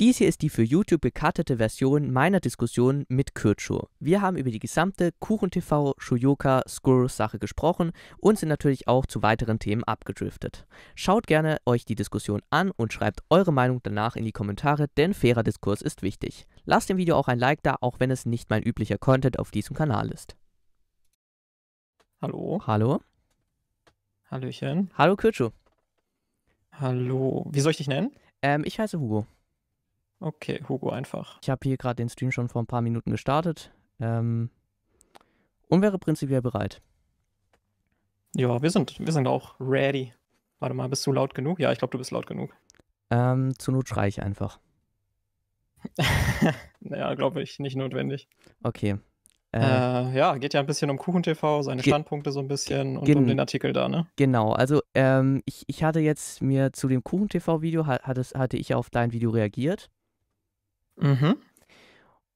Dies hier ist die für YouTube gekartete Version meiner Diskussion mit Kürtschu. Wir haben über die gesamte KuchenTV, Shuyoka, Skrulls Sache gesprochen und sind natürlich auch zu weiteren Themen abgedriftet. Schaut gerne euch die Diskussion an und schreibt eure Meinung danach in die Kommentare, denn fairer Diskurs ist wichtig. Lasst dem Video auch ein Like da, auch wenn es nicht mein üblicher Content auf diesem Kanal ist. Hallo. Hallo. Hallöchen. Hallo Kürtschu. Hallo. Wie soll ich dich nennen? Ähm, ich heiße Hugo. Okay, Hugo einfach. Ich habe hier gerade den Stream schon vor ein paar Minuten gestartet ähm, und wäre prinzipiell bereit. Ja, wir sind, wir sind auch ready. Warte mal, bist du laut genug? Ja, ich glaube, du bist laut genug. Ähm, zur Not schreie ich einfach. naja, glaube ich, nicht notwendig. Okay. Äh, äh, ja, geht ja ein bisschen um KuchenTV, seine Standpunkte so ein bisschen und um den Artikel da, ne? Genau, also ähm, ich, ich hatte jetzt mir zu dem KuchenTV-Video, hat, hatte ich auf dein Video reagiert. Mhm.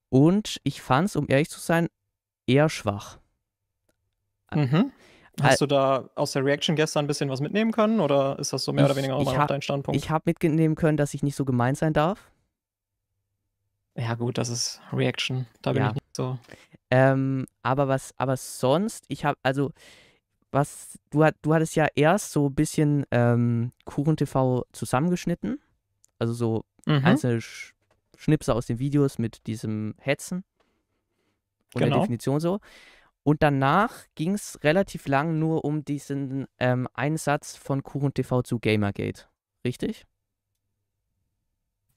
Und ich fand es, um ehrlich zu sein, eher schwach. Äh, mhm. Hast du da aus der Reaction gestern ein bisschen was mitnehmen können oder ist das so mehr ich, oder weniger auch hab, dein Standpunkt? Ich habe mitnehmen können, dass ich nicht so gemein sein darf. Ja, gut, das ist Reaction. Da bin ja. ich nicht so. Ähm, aber was, aber sonst, ich habe, also, was, du, hat, du hattest ja erst so ein bisschen ähm, Kuchen TV zusammengeschnitten. Also so mhm. einzelne Sch Schnipsel aus den Videos mit diesem Hetzen und genau. der Definition so. Und danach ging es relativ lang nur um diesen ähm, Einsatz von Kuchen TV zu Gamergate. Richtig?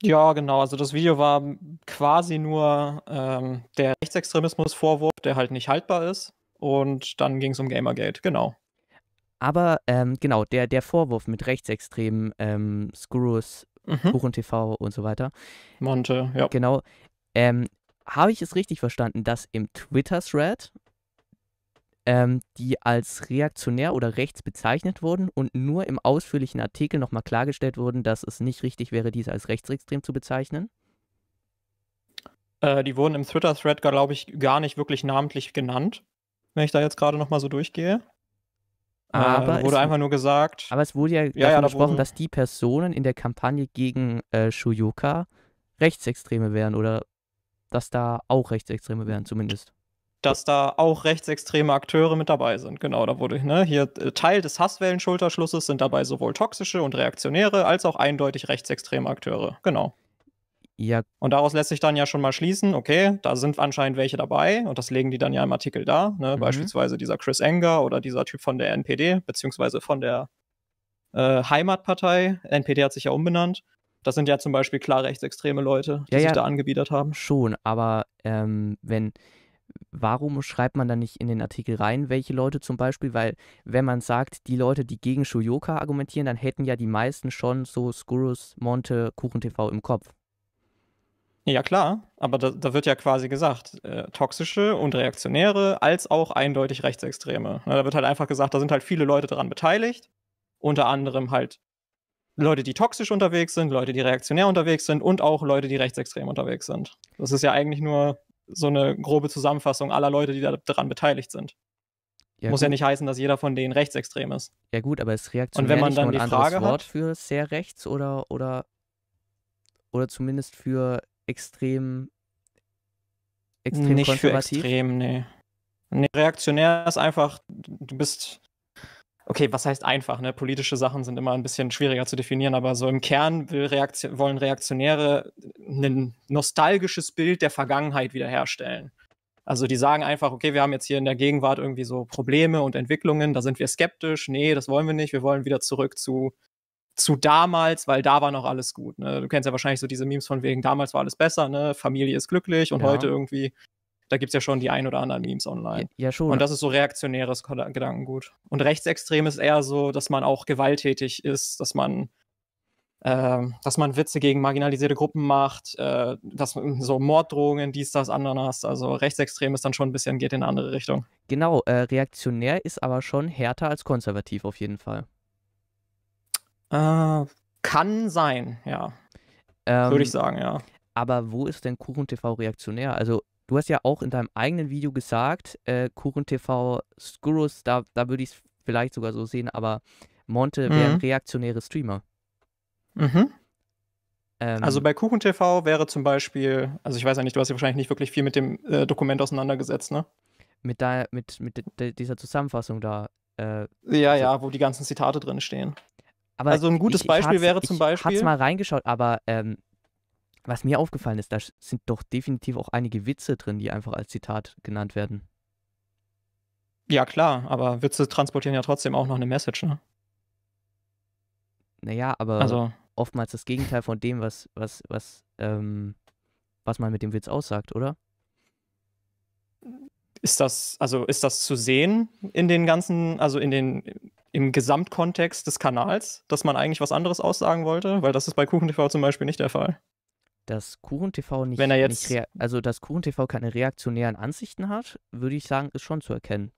Ja, genau. Also das Video war quasi nur ähm, der Rechtsextremismusvorwurf, der halt nicht haltbar ist. Und dann ging es um Gamergate, genau. Aber ähm, genau, der, der Vorwurf mit rechtsextremen ähm, Skrulls mhm. Kuchen TV und so weiter. Monte, ja. Genau. Ähm, Habe ich es richtig verstanden, dass im Twitter-Thread ähm, die als reaktionär oder rechts bezeichnet wurden und nur im ausführlichen Artikel nochmal klargestellt wurden, dass es nicht richtig wäre, diese als rechtsextrem zu bezeichnen? Äh, die wurden im Twitter-Thread, glaube ich, gar nicht wirklich namentlich genannt, wenn ich da jetzt gerade nochmal so durchgehe. Aber äh, wurde einfach nur gesagt. Aber es wurde ja, ja davon ja, gesprochen, wurde... dass die Personen in der Kampagne gegen äh, Shuyoka Rechtsextreme wären oder dass da auch Rechtsextreme wären, zumindest. Dass da auch rechtsextreme Akteure mit dabei sind, genau, da wurde ich, ne? Hier äh, Teil des Hasswellen-Schulterschlusses sind dabei sowohl toxische und reaktionäre als auch eindeutig rechtsextreme Akteure, genau. Ja. Und daraus lässt sich dann ja schon mal schließen, okay, da sind anscheinend welche dabei und das legen die dann ja im Artikel da, ne? mhm. beispielsweise dieser Chris Enger oder dieser Typ von der NPD, beziehungsweise von der äh, Heimatpartei. NPD hat sich ja umbenannt. Das sind ja zum Beispiel klar rechtsextreme Leute, die ja, sich ja, da angebiedert haben. Schon, aber ähm, wenn, warum schreibt man dann nicht in den Artikel rein, welche Leute zum Beispiel, weil wenn man sagt, die Leute, die gegen Shuyoka argumentieren, dann hätten ja die meisten schon so Skurus, Monte, Kuchen TV im Kopf. Ja, klar, aber da, da wird ja quasi gesagt, äh, toxische und reaktionäre als auch eindeutig Rechtsextreme. Na, da wird halt einfach gesagt, da sind halt viele Leute daran beteiligt, unter anderem halt Leute, die toxisch unterwegs sind, Leute, die reaktionär unterwegs sind und auch Leute, die rechtsextrem unterwegs sind. Das ist ja eigentlich nur so eine grobe Zusammenfassung aller Leute, die daran beteiligt sind. Ja, Muss gut. ja nicht heißen, dass jeder von denen rechtsextrem ist. Ja gut, aber ist reaktionär und wenn man nicht dann die ein Frage Wort hat, für sehr rechts oder, oder oder zumindest für extrem, extrem Nicht konservativ? Für extrem, nee. nee. Reaktionär ist einfach, du bist. Okay, was heißt einfach? Ne? Politische Sachen sind immer ein bisschen schwieriger zu definieren, aber so im Kern Reaktio wollen Reaktionäre ein nostalgisches Bild der Vergangenheit wiederherstellen. Also die sagen einfach, okay, wir haben jetzt hier in der Gegenwart irgendwie so Probleme und Entwicklungen, da sind wir skeptisch, nee, das wollen wir nicht, wir wollen wieder zurück zu zu damals, weil da war noch alles gut. Ne? Du kennst ja wahrscheinlich so diese Memes von wegen, damals war alles besser, ne? Familie ist glücklich und ja. heute irgendwie, da gibt es ja schon die ein oder anderen Memes online. Ja, ja, schon. Und das ist so reaktionäres Gedankengut. Und rechtsextrem ist eher so, dass man auch gewalttätig ist, dass man, äh, dass man Witze gegen marginalisierte Gruppen macht, äh, dass man so Morddrohungen, dies, das, anderes. Also rechtsextrem ist dann schon ein bisschen, geht in eine andere Richtung. Genau, äh, reaktionär ist aber schon härter als konservativ auf jeden Fall kann sein, ja. Ähm, Würde ich ähm, sagen, ja. Aber wo ist denn Kuchen TV reaktionär? Also du hast ja auch in deinem eigenen Video gesagt, äh, Kuchen TV Skurrus, da, da würde ich es vielleicht sogar so sehen, aber Monte mhm. wären reaktionäre Streamer. Mhm. Ähm, also bei Kuchen TV wäre zum Beispiel, also ich weiß ja nicht, du hast ja wahrscheinlich nicht wirklich viel mit dem äh, Dokument auseinandergesetzt, ne? Mit, da, mit, mit dieser Zusammenfassung da. Äh, ja, also, ja, wo die ganzen Zitate drin stehen. Aber also ein gutes ich, Beispiel ich wäre zum Beispiel. Ich hab's mal reingeschaut, aber ähm, was mir aufgefallen ist, da sind doch definitiv auch einige Witze drin, die einfach als Zitat genannt werden. Ja, klar, aber Witze transportieren ja trotzdem auch noch eine Message, ne? Naja, aber also. oftmals das Gegenteil von dem, was, was, was, ähm, was man mit dem Witz aussagt, oder? Ist das, also ist das zu sehen in den ganzen, also in den im Gesamtkontext des Kanals, dass man eigentlich was anderes aussagen wollte? Weil das ist bei KuchenTV zum Beispiel nicht der Fall. Dass KuchenTV nicht, Wenn er jetzt nicht also dass KuchenTV keine reaktionären Ansichten hat, würde ich sagen, ist schon zu erkennen.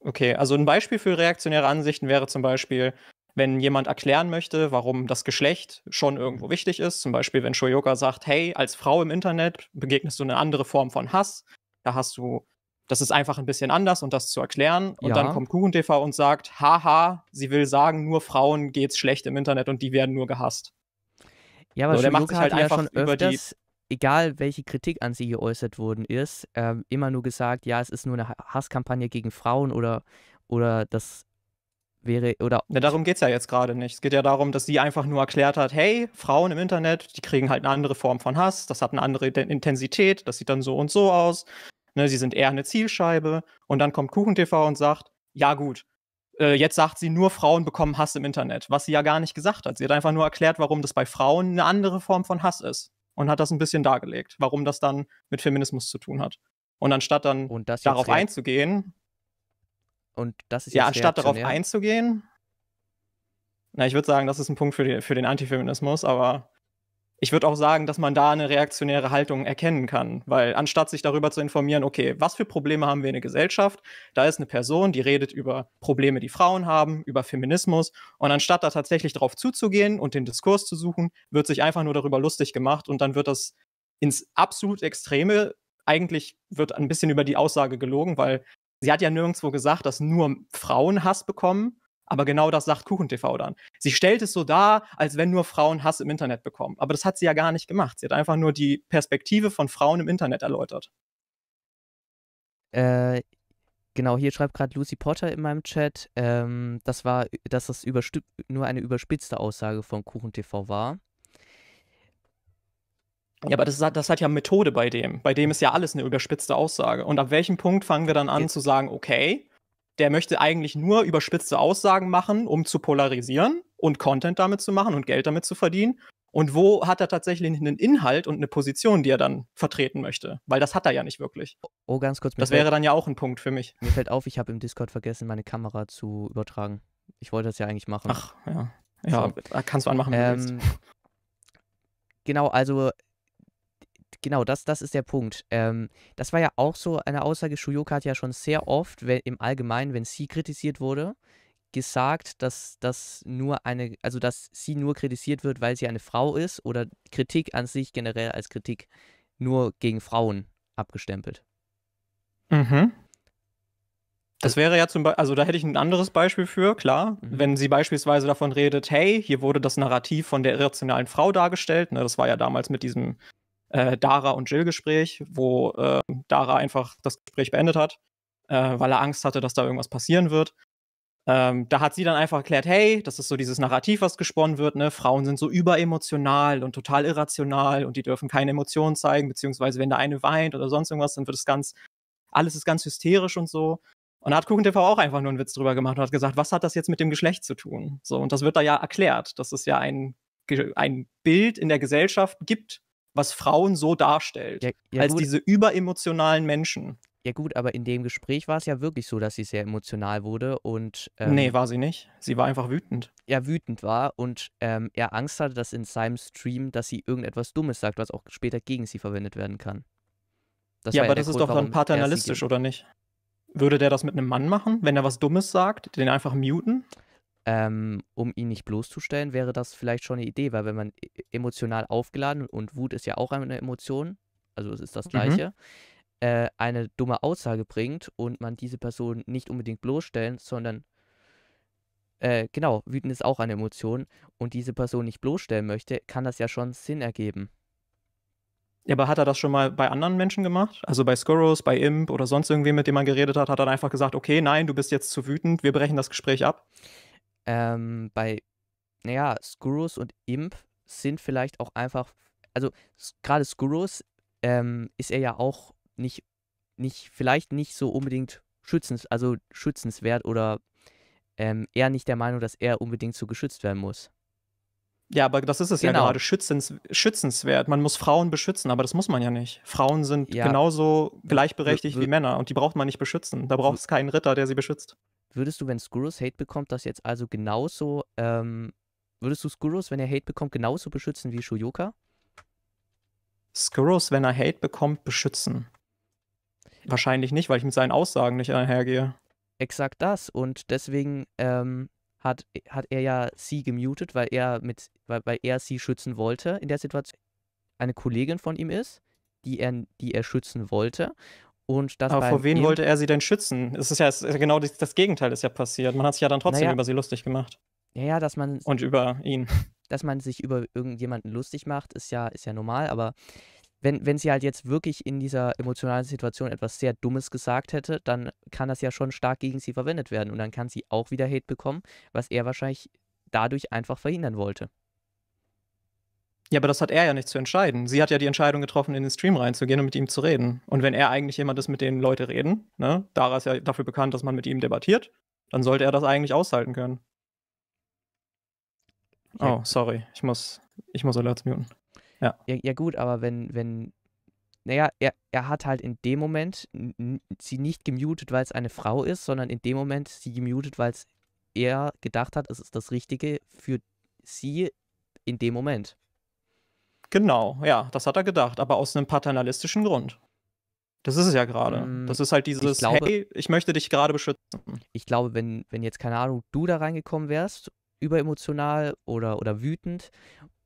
Okay, also ein Beispiel für reaktionäre Ansichten wäre zum Beispiel, wenn jemand erklären möchte, warum das Geschlecht schon irgendwo wichtig ist. Zum Beispiel, wenn Shoyoka sagt, hey, als Frau im Internet begegnest du eine andere Form von Hass. Da hast du das ist einfach ein bisschen anders und das zu erklären. Und ja. dann kommt KuchenTV und sagt, haha, sie will sagen, nur Frauen geht es schlecht im Internet und die werden nur gehasst. Ja, aber so, der macht sich halt ja einfach über die egal welche Kritik an sie geäußert worden ist, äh, immer nur gesagt, ja, es ist nur eine Hasskampagne gegen Frauen oder, oder das wäre oder. Ja, darum geht es ja jetzt gerade nicht. Es geht ja darum, dass sie einfach nur erklärt hat, hey, Frauen im Internet, die kriegen halt eine andere Form von Hass, das hat eine andere Intensität, das sieht dann so und so aus. Ne, sie sind eher eine Zielscheibe. Und dann kommt KuchenTV und sagt, ja gut, äh, jetzt sagt sie nur, Frauen bekommen Hass im Internet, was sie ja gar nicht gesagt hat. Sie hat einfach nur erklärt, warum das bei Frauen eine andere Form von Hass ist. Und hat das ein bisschen dargelegt, warum das dann mit Feminismus zu tun hat. Und anstatt dann und darauf einzugehen. Und das ist ja. anstatt darauf einzugehen. Na, ich würde sagen, das ist ein Punkt für, die, für den Antifeminismus, aber ich würde auch sagen, dass man da eine reaktionäre Haltung erkennen kann, weil anstatt sich darüber zu informieren, okay, was für Probleme haben wir in der Gesellschaft, da ist eine Person, die redet über Probleme, die Frauen haben, über Feminismus und anstatt da tatsächlich drauf zuzugehen und den Diskurs zu suchen, wird sich einfach nur darüber lustig gemacht und dann wird das ins absolut Extreme, eigentlich wird ein bisschen über die Aussage gelogen, weil sie hat ja nirgendwo gesagt, dass nur Frauen Hass bekommen, aber genau das sagt KuchenTV dann. Sie stellt es so dar, als wenn nur Frauen Hass im Internet bekommen. Aber das hat sie ja gar nicht gemacht. Sie hat einfach nur die Perspektive von Frauen im Internet erläutert. Äh, genau, hier schreibt gerade Lucy Potter in meinem Chat, ähm, das war, dass das nur eine überspitzte Aussage von KuchenTV war. Ja, aber das, das, hat ja Methode bei dem. Bei dem ist ja alles eine überspitzte Aussage. Und ab welchem Punkt fangen wir dann an Jetzt. zu sagen, okay, der möchte eigentlich nur überspitzte Aussagen machen, um zu polarisieren und Content damit zu machen und Geld damit zu verdienen. Und wo hat er tatsächlich einen Inhalt und eine Position, die er dann vertreten möchte? Weil das hat er ja nicht wirklich. Oh, ganz kurz. Das wäre dann ja auch ein Punkt für mich. Mir fällt auf, ich habe im Discord vergessen, meine Kamera zu übertragen. Ich wollte das ja eigentlich machen. Ach, ja. Ja, so. kannst du anmachen. wenn Ähm, genau, also genau, das, das ist der Punkt. Ähm, das war ja auch so eine Aussage. Shuyoka hat ja schon sehr oft, wenn, im Allgemeinen, wenn sie kritisiert wurde, gesagt, dass das nur eine, also dass sie nur kritisiert wird, weil sie eine Frau ist oder Kritik an sich generell als Kritik nur gegen Frauen abgestempelt. Mhm. Das wäre ja zum Beispiel, also da hätte ich ein anderes Beispiel für, klar. Mhm. Wenn sie beispielsweise davon redet, hey, hier wurde das Narrativ von der irrationalen Frau dargestellt, ne, das war ja damals mit diesem äh, Dara und Jill Gespräch, wo äh, Dara einfach das Gespräch beendet hat, äh, weil er Angst hatte, dass da irgendwas passieren wird. Ähm, da hat sie dann einfach erklärt, hey, das ist so dieses Narrativ, was gesponnen wird, ne? Frauen sind so überemotional und total irrational und die dürfen keine Emotionen zeigen, beziehungsweise wenn da eine weint oder sonst irgendwas, dann wird es ganz, alles ist ganz hysterisch und so. Und da hat KuchenTV auch einfach nur einen Witz drüber gemacht und hat gesagt, was hat das jetzt mit dem Geschlecht zu tun? So, und das wird da ja erklärt, dass es ja ein, ein Bild in der Gesellschaft gibt was Frauen so darstellt, ja, ja als gut. diese überemotionalen Menschen. Ja gut, aber in dem Gespräch war es ja wirklich so, dass sie sehr emotional wurde und... Ähm, nee, war sie nicht. Sie war einfach wütend. Ja, wütend war und ähm, er Angst hatte, dass in seinem Stream, dass sie irgendetwas Dummes sagt, was auch später gegen sie verwendet werden kann. Das ja, aber ja das Grund, ist doch dann paternalistisch, oder nicht? Würde der das mit einem Mann machen, wenn er was Dummes sagt, den einfach muten? ähm, um ihn nicht bloßzustellen, wäre das vielleicht schon eine Idee, weil wenn man e-, emotional aufgeladen und Wut ist ja auch eine Emotion, also es ist das mhm. Gleiche, mhm. äh, eine dumme Aussage bringt und man diese Person nicht unbedingt bloßstellen, sondern äh, genau, wütend ist auch eine Emotion und diese Person nicht bloßstellen möchte, kann das ja schon Sinn ergeben. Ja, aber hat er das schon mal bei anderen Menschen gemacht? Also bei Scoros, bei Imp oder sonst irgendwie, mit dem man geredet hat, hat er einfach gesagt, okay, nein, du bist jetzt zu wütend, wir brechen das Gespräch ab? ähm, bei, naja, Skurrus und Imp sind vielleicht auch einfach, also gerade Skurrus ähm, ist er ja auch nicht, nicht, vielleicht nicht so unbedingt schützens, also schützenswert oder ähm, eher nicht der Meinung, dass er unbedingt so geschützt werden muss. Ja, aber das ist es genau. ja gerade, schützens, schützenswert. Man muss Frauen beschützen, aber das muss man ja nicht. Frauen sind ja. genauso gleichberechtigt w wie Männer und die braucht man nicht beschützen. Da braucht es keinen Ritter, der sie beschützt. Würdest du, wenn Skurrus Hate bekommt, das jetzt also genauso, ähm, würdest du Skurrus, wenn er Hate bekommt, genauso beschützen wie Shuyoka? Skurrus, wenn er Hate bekommt, beschützen. Wahrscheinlich nicht, weil ich mit seinen Aussagen nicht einhergehe. Exakt das. Und deswegen ähm, hat, hat er ja sie gemutet, weil er, mit, weil, weil er sie schützen wollte in der Situation. Eine Kollegin von ihm ist, die er, die er schützen wollte. Und das Aber vor wen wollte er sie denn schützen? Es ist ja es ist genau das, das, Gegenteil ist ja passiert. Man hat sich ja dann trotzdem naja, über sie lustig gemacht. Ja, ja, dass man. Und über ihn. Dass man sich über irgendjemanden lustig macht, ist ja, ist ja normal, aber wenn, wenn sie halt jetzt wirklich in dieser emotionalen Situation etwas sehr Dummes gesagt hätte, dann kann das ja schon stark gegen sie verwendet werden. Und dann kann sie auch wieder Hate bekommen, was er wahrscheinlich dadurch einfach verhindern wollte. Ja, aber das hat er ja nicht zu entscheiden. Sie hat ja die Entscheidung getroffen, in den Stream reinzugehen und mit ihm zu reden. Und wenn er eigentlich jemand ist, mit dem Leute reden, ne, Dara ist ja dafür bekannt, dass man mit ihm debattiert, dann sollte er das eigentlich aushalten können. Ja. Oh, sorry, ich muss, ich muss Alerts muten. Ja. ja. ja. gut, aber wenn, wenn, naja, er, er hat halt in dem Moment sie nicht gemutet, weil es eine Frau ist, sondern in dem Moment sie gemutet, weil er gedacht hat, es ist das Richtige für sie in dem Moment. Genau, ja, das hat er gedacht, aber aus einem paternalistischen Grund. Das ist es ja gerade. Mm, das ist halt dieses, ich glaube, hey, ich möchte dich gerade beschützen. Ich glaube, wenn, wenn jetzt, keine Ahnung, du da reingekommen wärst, überemotional oder, oder wütend,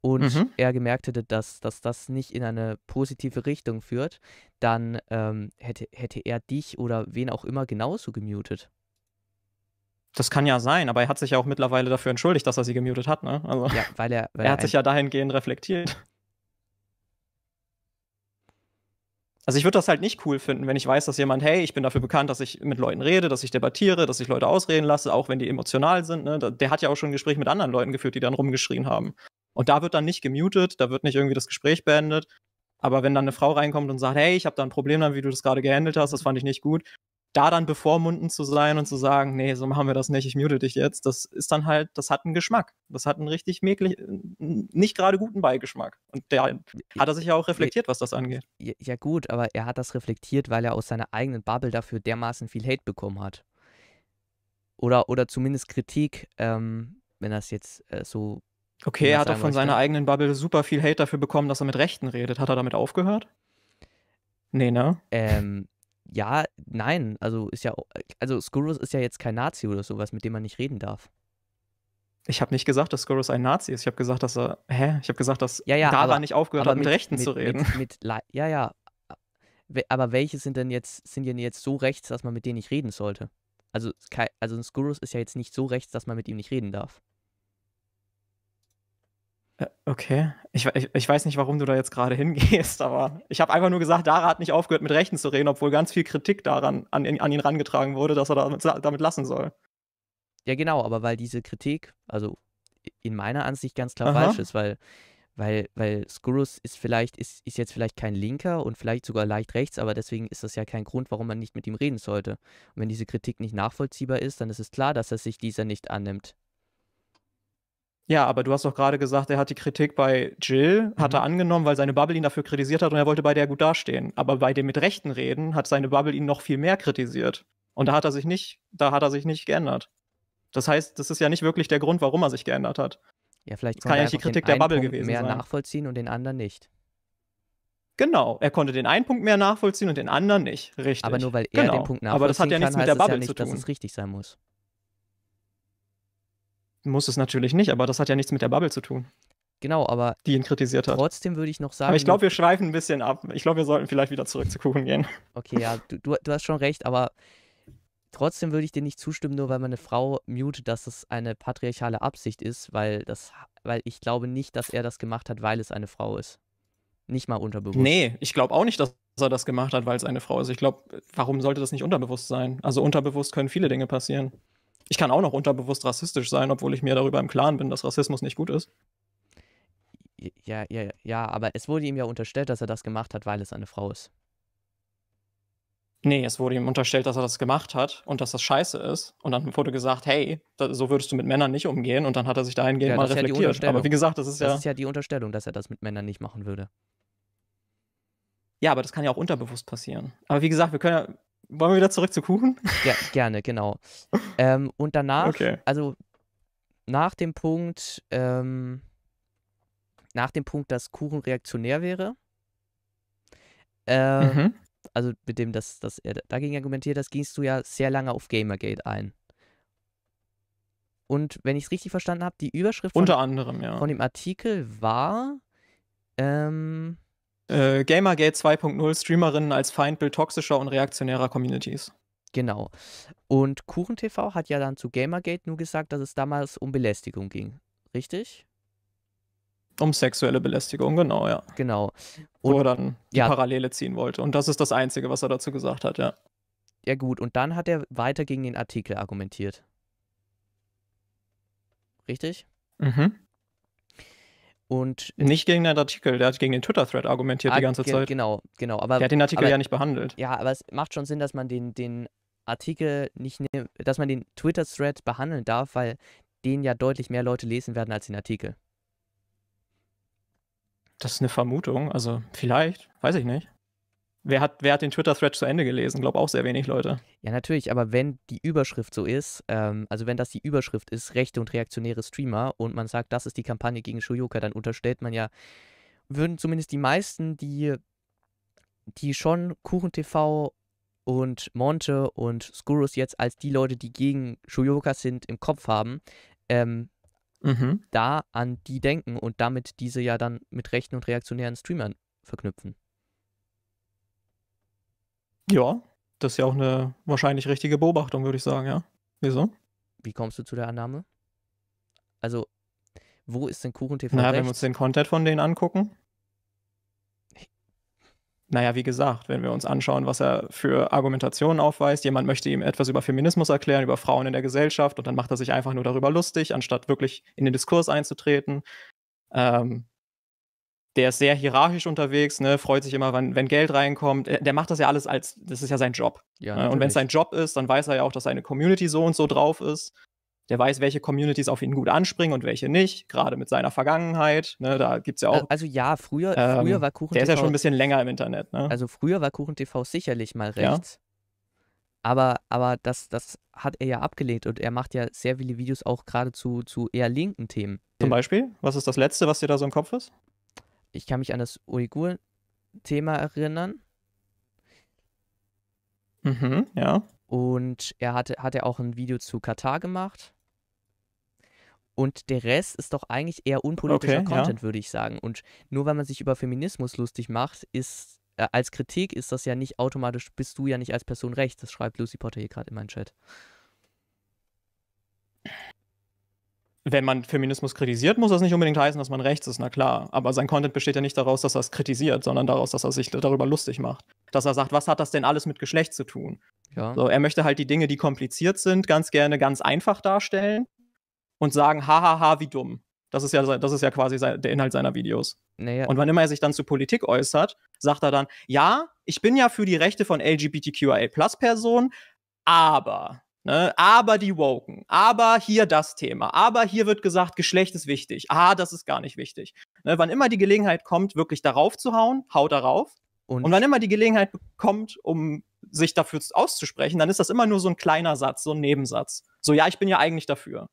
und mhm. er gemerkt hätte, dass, dass das nicht in eine positive Richtung führt, dann ähm, hätte, hätte er dich oder wen auch immer genauso gemutet. Das kann ja sein, aber er hat sich ja auch mittlerweile dafür entschuldigt, dass er sie gemutet hat, ne? Also, ja, weil er. Weil er hat er sich ja dahingehend reflektiert. Also ich würde das halt nicht cool finden, wenn ich weiß, dass jemand, hey, ich bin dafür bekannt, dass ich mit Leuten rede, dass ich debattiere, dass ich Leute ausreden lasse, auch wenn die emotional sind. Ne? Der hat ja auch schon ein Gespräch mit anderen Leuten geführt, die dann rumgeschrien haben. Und da wird dann nicht gemutet, da wird nicht irgendwie das Gespräch beendet. Aber wenn dann eine Frau reinkommt und sagt, hey, ich habe da ein Problem, dann, wie du das gerade gehandelt hast, das fand ich nicht gut, da dann bevormundend zu sein und zu sagen, nee, so machen wir das nicht, ich mute dich jetzt, das ist dann halt, das hat einen Geschmack. Das hat einen richtig mäglich, nicht gerade guten Beigeschmack. Und der hat er sich ja auch reflektiert, was das angeht. Ja, ja gut, aber er hat das reflektiert, weil er aus seiner eigenen Bubble dafür dermaßen viel Hate bekommen hat. Oder, oder zumindest Kritik, ähm, wenn das jetzt äh, so. Okay, er hat doch von seiner eigenen Bubble super viel Hate dafür bekommen, dass er mit Rechten redet. Hat er damit aufgehört? Nee, ne? Ähm, ja, nein, also ist ja, also Skurrus ist ja jetzt kein Nazi oder sowas, mit dem man nicht reden darf. Ich habe nicht gesagt, dass Skurrus ein Nazi ist. Ich habe gesagt, dass er, hä? Ich habe gesagt, dass ja, ja, aber, nicht aufgehört hat, mit, mit Rechten mit, zu reden. Mit, ja, ja. Aber welche sind denn jetzt, sind denn jetzt so rechts, dass man mit denen nicht reden sollte? Also, also ein Skurrus ist ja jetzt nicht so rechts, dass man mit ihm nicht reden darf. Äh, okay. Ich, ich, ich, weiß nicht, warum du da jetzt gerade hingehst, aber ich habe einfach nur gesagt, Dara hat nicht aufgehört, mit Rechten zu reden, obwohl ganz viel Kritik daran an, an ihn rangetragen wurde, dass er damit, damit lassen soll. Ja, genau, aber weil diese Kritik, also in meiner Ansicht ganz klar Aha. falsch ist, weil, weil, weil Skurrus ist vielleicht, ist, ist jetzt vielleicht kein Linker und vielleicht sogar leicht rechts, aber deswegen ist das ja kein Grund, warum man nicht mit ihm reden sollte. Und wenn diese Kritik nicht nachvollziehbar ist, dann ist es klar, dass er sich dieser nicht annimmt. Ja, aber du hast doch gerade gesagt, er hat die Kritik bei Jill, mhm. er angenommen, weil seine Bubble ihn dafür kritisiert hat und er wollte bei der gut dastehen. Aber bei dem mit Rechten reden hat seine Bubble ihn noch viel mehr kritisiert. Und da hat er sich nicht, da hat er sich nicht geändert. Das heißt, das ist ja nicht wirklich der Grund, warum er sich geändert hat. Ja, vielleicht kann er die Kritik der Bubble Punkt gewesen mehr sein. nachvollziehen und den anderen nicht. Genau, er konnte den einen Punkt mehr nachvollziehen und den anderen nicht. Richtig. Aber nur weil er genau. den Punkt nachvollziehen Aber das hat ja nichts kann, mit der Bubble ja nicht, zu tun. dass es richtig sein muss. Muss es natürlich nicht, aber das hat ja nichts mit der Bubble zu tun. Genau, aber die ihn kritisiert hat. Trotzdem würde ich noch sagen. Aber ich glaube, wir schweifen ein bisschen ab. Ich glaube, wir sollten vielleicht wieder zurück zu Kuchen gehen. Okay, ja, du, du, du hast schon recht, aber trotzdem würde ich dir nicht zustimmen, nur weil meine Frau mute, dass es eine patriarchale Absicht ist, weil das, weil ich glaube nicht, dass er das gemacht hat, weil es eine Frau ist. Nicht mal unterbewusst. Nee, ich glaube auch nicht, dass er das gemacht hat, weil es eine Frau ist. Ich glaube, warum sollte das nicht unterbewusst sein? Also unterbewusst können viele Dinge passieren. Ich kann auch noch unterbewusst rassistisch sein, obwohl ich mir darüber im Klaren bin, dass Rassismus nicht gut ist. Ja, ja, ja, aber es wurde ihm ja unterstellt, dass er das gemacht hat, weil es eine Frau ist. Nee, es wurde ihm unterstellt, dass er das gemacht hat und dass das scheiße ist. Und dann wurde gesagt, hey, da, so würdest du mit Männern nicht umgehen. Und dann hat er sich dahingehend ja, mal reflektiert. Ja aber wie gesagt, das ist ja. Das ist ja die Unterstellung, dass er das mit Männern nicht machen würde. Ja, aber das kann ja auch unterbewusst passieren. Aber wie gesagt, wir können ja, wollen wir wieder zurück zu Kuchen? Ja, gerne, genau. ähm, und danach, okay. also nach dem Punkt, ähm, nach dem Punkt, dass Kuchen reaktionär wäre, äh, mhm. also mit dem, dass, dass er dagegen argumentiert, das gingst du ja sehr lange auf Gamergate ein. Und wenn ich es richtig verstanden habe, die Überschrift von, anderem, ja. von, dem Artikel war, ähm, äh, Gamergate 2.0 Streamerinnen als Feindbild toxischer und reaktionärer Communities. Genau. Und KuchenTV hat ja dann zu Gamergate nur gesagt, dass es damals um Belästigung ging. Richtig? Um sexuelle Belästigung, genau, ja. Genau. Und, Wo er dann die ja. Parallele ziehen wollte. Und das ist das Einzige, was er dazu gesagt hat, ja. Ja, gut. Und dann hat er weiter gegen den Artikel argumentiert. Richtig? Mhm. Und nicht gegen den Artikel, der hat gegen den Twitter-Thread argumentiert ah, die ganze ge Zeit. Genau, genau. Aber, der hat den Artikel aber, ja nicht behandelt. Ja, aber es macht schon Sinn, dass man den, den Artikel nicht ne dass man den Twitter-Thread behandeln darf, weil den ja deutlich mehr Leute lesen werden als den Artikel. Das ist eine Vermutung, also vielleicht, weiß ich nicht. Wer hat, wer hat den Twitter-Thread zu Ende gelesen? Glaube auch sehr wenig Leute. Ja, natürlich, aber wenn die Überschrift so ist, ähm, also wenn das die Überschrift ist, rechte und reaktionäre Streamer, und man sagt, das ist die Kampagne gegen Shoyoka, dann unterstellt man ja, würden zumindest die meisten, die, die schon KuchenTV und Monte und Skurus jetzt als die Leute, die gegen Shoyoka sind, im Kopf haben, ähm, mhm. da an die denken und damit diese ja dann mit rechten und reaktionären Streamern verknüpfen. Ja, das ist ja auch eine wahrscheinlich richtige Beobachtung, würde ich sagen, ja. Wieso? Wie kommst du zu der Annahme? Also, wo ist denn Kuchen TV? Naja, wenn wir uns den Content von denen angucken. Naja, wie gesagt, wenn wir uns anschauen, was er für Argumentationen aufweist, jemand möchte ihm etwas über Feminismus erklären, über Frauen in der Gesellschaft und dann macht er sich einfach nur darüber lustig, anstatt wirklich in den Diskurs einzutreten. Ähm, der ist sehr hierarchisch unterwegs, ne, freut sich immer, wenn, wenn Geld reinkommt. Äh, der macht das ja alles als, das ist ja sein Job. Ja, ne? Und wenn es sein Job ist, dann weiß er ja auch, dass seine Community so und so drauf ist. Der weiß, welche Communities auf ihn gut anspringen und welche nicht, gerade mit seiner Vergangenheit. Ne, da gibt es ja auch. Also ja, früher, ähm, früher war Kuchen TV. Der ist ja schon ein bisschen länger im Internet. Ne? Also früher war Kuchen TV sicherlich mal rechts. Ja. Aber, aber das, das hat er ja abgelehnt und er macht ja sehr viele Videos auch gerade zu, zu eher linken Themen. Zum Beispiel? Was ist das Letzte, was dir da so im Kopf ist? ich kann mich an das Uigur-Thema erinnern. Mhm, ja. Und er hatte, hat er auch ein Video zu Katar gemacht. Und der Rest ist doch eigentlich eher unpolitischer okay, Content, ja. würde ich sagen. Und nur weil man sich über Feminismus lustig macht, ist äh, als Kritik ist das ja nicht automatisch, bist du ja nicht als Person recht. Das schreibt Lucy Potter hier gerade in meinen Chat wenn man Feminismus kritisiert, muss das nicht unbedingt heißen, dass man rechts ist, na klar. Aber sein Content besteht ja nicht daraus, dass er es kritisiert, sondern daraus, dass er sich darüber lustig macht. Dass er sagt, was hat das denn alles mit Geschlecht zu tun? Ja. So, er möchte halt die Dinge, die kompliziert sind, ganz gerne ganz einfach darstellen und sagen, hahaha, wie dumm. Das ist ja, das ist ja quasi der Inhalt seiner Videos. Naja. Und wann immer er sich dann zu Politik äußert, sagt er dann, ja, ich bin ja für die Rechte von LGBTQIA-Plus-Personen, aber Ne? Aber die Woken, aber hier das Thema, aber hier wird gesagt, Geschlecht ist wichtig, ah, das ist gar nicht wichtig. Ne? Wann immer die Gelegenheit kommt, wirklich darauf zu hauen, hau darauf. Und? und wann immer die Gelegenheit kommt, um sich dafür auszusprechen, dann ist das immer nur so ein kleiner Satz, so ein Nebensatz. So, ja, ich bin ja eigentlich dafür.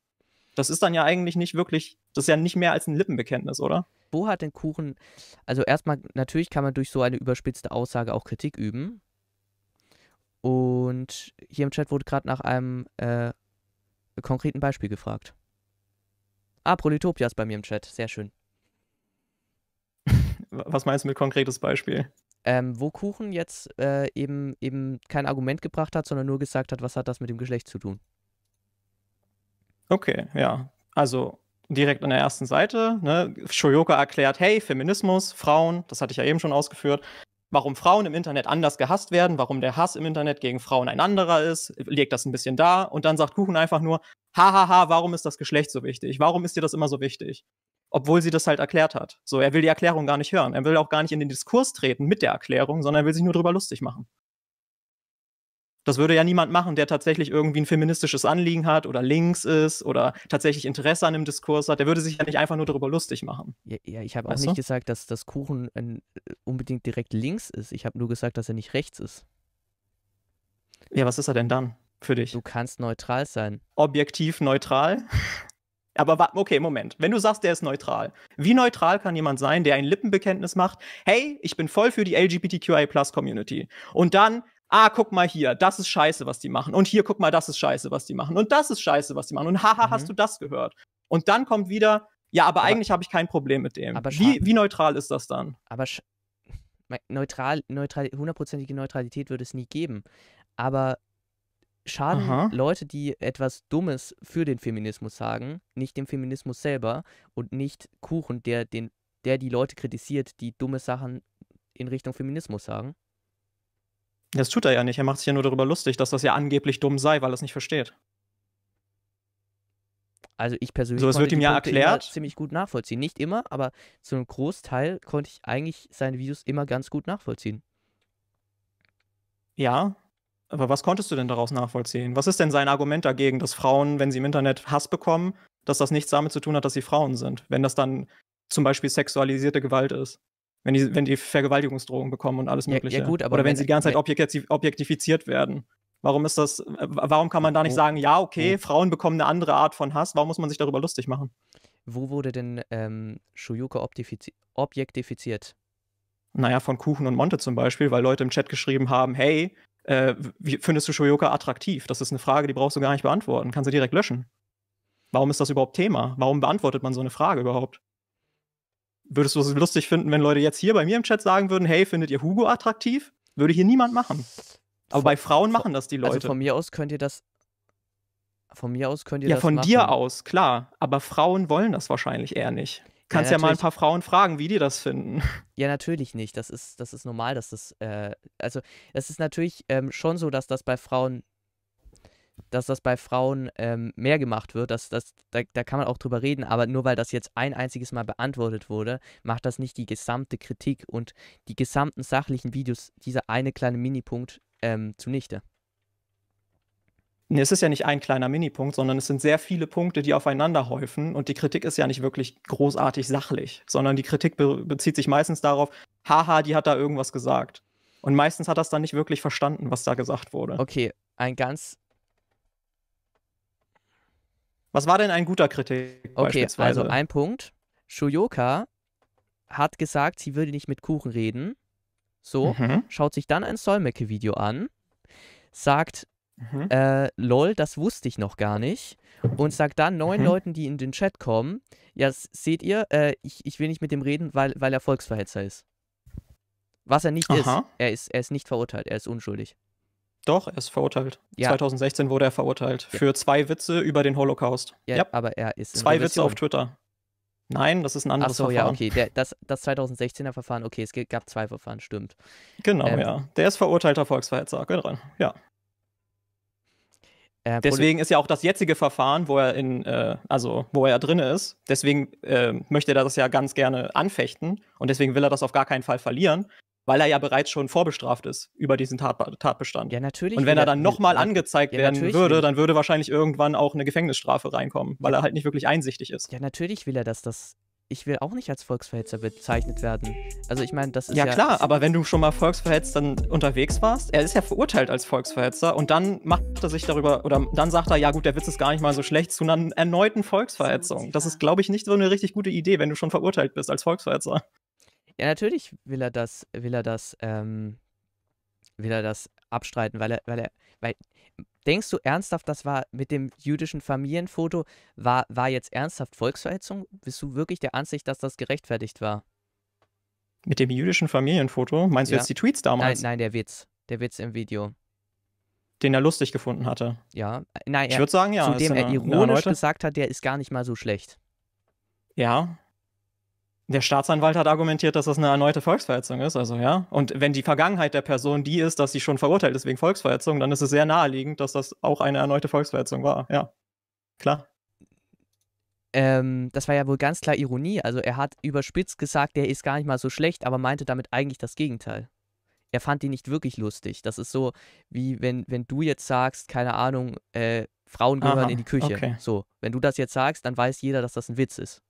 Das ist dann ja eigentlich nicht wirklich, das ist ja nicht mehr als ein Lippenbekenntnis, oder? Wo hat denn Kuchen, also erstmal, natürlich kann man durch so eine überspitzte Aussage auch Kritik üben. Und hier im Chat wurde gerade nach einem äh, konkreten Beispiel gefragt. Ah, Proletopia ist bei mir im Chat. Sehr schön. Was meinst du mit konkretes Beispiel? Ähm, wo Kuchen jetzt äh, eben, eben kein Argument gebracht hat, sondern nur gesagt hat, was hat das mit dem Geschlecht zu tun. Okay, ja. Also direkt an der ersten Seite, ne, Shoyoka erklärt, hey, Feminismus, Frauen, das hatte ich ja eben schon ausgeführt, warum Frauen im Internet anders gehasst werden, warum der Hass im Internet gegen Frauen ein anderer ist, legt das ein bisschen da und dann sagt Kuchen einfach nur, hahaha, warum ist das Geschlecht so wichtig? Warum ist dir das immer so wichtig? Obwohl sie das halt erklärt hat. So, er will die Erklärung gar nicht hören. Er will auch gar nicht in den Diskurs treten mit der Erklärung, sondern er will sich nur drüber lustig machen. Das würde ja niemand machen, der tatsächlich irgendwie ein feministisches Anliegen hat oder links ist oder tatsächlich Interesse an einem Diskurs hat. Der würde sich ja nicht einfach nur darüber lustig machen. Ja, ja ich habe auch nicht du? gesagt, dass das Kuchen ein, äh, unbedingt direkt links ist. Ich habe nur gesagt, dass er nicht rechts ist. Ja, was ist er denn dann für dich? Du kannst neutral sein. Objektiv neutral? Aber okay, Moment. Wenn du sagst, der ist neutral, wie neutral kann jemand sein, der ein Lippenbekenntnis macht, hey, ich bin voll für die LGBTQI-Plus-Community? Und dann ah, guck mal hier, das ist scheiße, was die machen. Und hier, guck mal, das ist scheiße, was die machen. Und das ist scheiße, was die machen. Und haha, mhm. hast du das gehört? Und dann kommt wieder, ja, aber, aber eigentlich habe ich kein Problem mit dem. wie, wie neutral ist das dann? Aber neutral, neutral, hundertprozentige Neutralität würde es nie geben. Aber schaden Aha. Leute, die etwas Dummes für den Feminismus sagen, nicht dem Feminismus selber und nicht Kuchen, der, den, der die Leute kritisiert, die dumme Sachen in Richtung Feminismus sagen? Das tut er ja nicht. Er macht sich ja nur darüber lustig, dass das ja angeblich dumm sei, weil er es nicht versteht. Also ich persönlich so, es wird ihm ja erklärt. ziemlich gut nachvollziehen. Nicht immer, aber zu einem Großteil konnte ich eigentlich seine Videos immer ganz gut nachvollziehen. Ja, aber was konntest du denn daraus nachvollziehen? Was ist denn sein Argument dagegen, dass Frauen, wenn sie im Internet Hass bekommen, dass das nichts damit zu tun hat, dass sie Frauen sind, wenn das dann zum Beispiel sexualisierte Gewalt ist? wenn die, wenn die Vergewaltigungsdrohungen bekommen und alles Mögliche. Ja, ja gut, Oder wenn, wenn, sie die ganze Zeit objektifiziert werden. Warum ist das, warum kann man da nicht sagen, ja, okay, ja. Frauen bekommen eine andere Art von Hass, warum muss man sich darüber lustig machen? Wo wurde denn ähm, Shuyuka objektifiziert? Naja, von Kuchen und Monte zum Beispiel, weil Leute im Chat geschrieben haben, hey, äh, findest du Shoyoka attraktiv? Das ist eine Frage, die brauchst du gar nicht beantworten. Kannst du direkt löschen. Warum ist das überhaupt Thema? Warum beantwortet man so eine Frage überhaupt? Würdest du es lustig finden, wenn Leute jetzt hier bei mir im Chat sagen würden, hey, findet ihr Hugo attraktiv? Würde hier niemand machen. Aber von, bei Frauen machen das die also Leute. Also von mir aus könnt ihr das. Von mir aus könnt ihr ja, das. Ja, von machen. dir aus, klar. Aber Frauen wollen das wahrscheinlich eher nicht. Kannst ja, ja, mal ein paar Frauen fragen, wie die das finden. Ja, natürlich nicht. Das ist, das ist normal, dass das. Äh, also, es ist natürlich ähm, schon so, dass das bei Frauen dass das bei Frauen ähm, mehr gemacht wird, dass, dass, da, da kann man auch drüber reden, aber nur weil das jetzt ein einziges Mal beantwortet wurde, macht das nicht die gesamte Kritik und die gesamten sachlichen Videos, dieser eine kleine Minipunkt ähm, zunichte. Nee, es ist ja nicht ein kleiner Minipunkt, sondern es sind sehr viele Punkte, die aufeinander häufen. Und die Kritik ist ja nicht wirklich großartig sachlich, sondern die Kritik be bezieht sich meistens darauf, haha, die hat da irgendwas gesagt. Und meistens hat das dann nicht wirklich verstanden, was da gesagt wurde. Okay, ein ganz was war denn ein guter Kritik? Okay, also ein Punkt. Shoyoka hat gesagt, sie würde nicht mit Kuchen reden. So, mhm. schaut sich dann ein Solmecke-Video an, sagt, mhm. äh, lol, das wusste ich noch gar nicht. Und sagt dann neun mhm. Leuten, die in den Chat kommen, ja, seht ihr, äh, ich, ich will nicht mit dem reden, weil, weil er Volksverhetzer ist. Was er nicht ist. Er, ist. er ist nicht verurteilt, er ist unschuldig. Doch, er ist verurteilt. Ja. 2016 wurde er verurteilt ja. für zwei Witze über den Holocaust. Ja, yep. aber er ist. Zwei Revision. Witze auf Twitter. Nein, das ist ein anderes Ach so, Verfahren. ja, okay. Der, das, das 2016er Verfahren, okay, es gab zwei Verfahren, stimmt. Genau, ähm, ja. Der ist verurteilter Volksverhetzer, Geh dran, ja. Äh, deswegen ist ja auch das jetzige Verfahren, wo er in, äh, also wo er drin ist, deswegen äh, möchte er das ja ganz gerne anfechten und deswegen will er das auf gar keinen Fall verlieren weil er ja bereits schon vorbestraft ist über diesen Tat Tatbestand. Ja, natürlich. Und wenn er dann nochmal angezeigt ja, werden würde, will. dann würde wahrscheinlich irgendwann auch eine Gefängnisstrafe reinkommen, weil er halt nicht wirklich einsichtig ist. Ja, natürlich will er dass das ich will auch nicht als Volksverhetzer bezeichnet werden. Also ich meine, das ist ja, ja klar, aber wenn du schon mal Volksverhetzer unterwegs warst, er ist ja verurteilt als Volksverhetzer und dann macht er sich darüber oder dann sagt er, ja gut, der Witz ist gar nicht mal so schlecht zu einer erneuten Volksverhetzung. Das ist glaube ich nicht so eine richtig gute Idee, wenn du schon verurteilt bist als Volksverhetzer. Ja, natürlich will er das, will er das, ähm, will er das abstreiten, weil er, weil er, weil, denkst du ernsthaft, das war mit dem jüdischen Familienfoto, war, war jetzt ernsthaft Volksverhetzung? Bist du wirklich der Ansicht, dass das gerechtfertigt war? Mit dem jüdischen Familienfoto? Meinst ja. du jetzt die Tweets damals? Nein, nein, der Witz. Der Witz im Video. Den er lustig gefunden hatte. Ja, äh, nein, ich würde sagen, ja. Zu dem er ironisch eine, eine gesagt hat, der ist gar nicht mal so schlecht. Ja, der Staatsanwalt hat argumentiert, dass das eine erneute Volksverhetzung ist, also ja. Und wenn die Vergangenheit der Person die ist, dass sie schon verurteilt ist wegen Volksverhetzung, dann ist es sehr naheliegend, dass das auch eine erneute Volksverhetzung war, ja. Klar. Ähm, das war ja wohl ganz klar Ironie. Also er hat überspitzt gesagt, der ist gar nicht mal so schlecht, aber meinte damit eigentlich das Gegenteil. Er fand die nicht wirklich lustig. Das ist so, wie wenn, wenn du jetzt sagst, keine Ahnung, äh, Frauen gehören Aha, in die Küche. Okay. So, wenn du das jetzt sagst, dann weiß jeder, dass das ein Witz ist.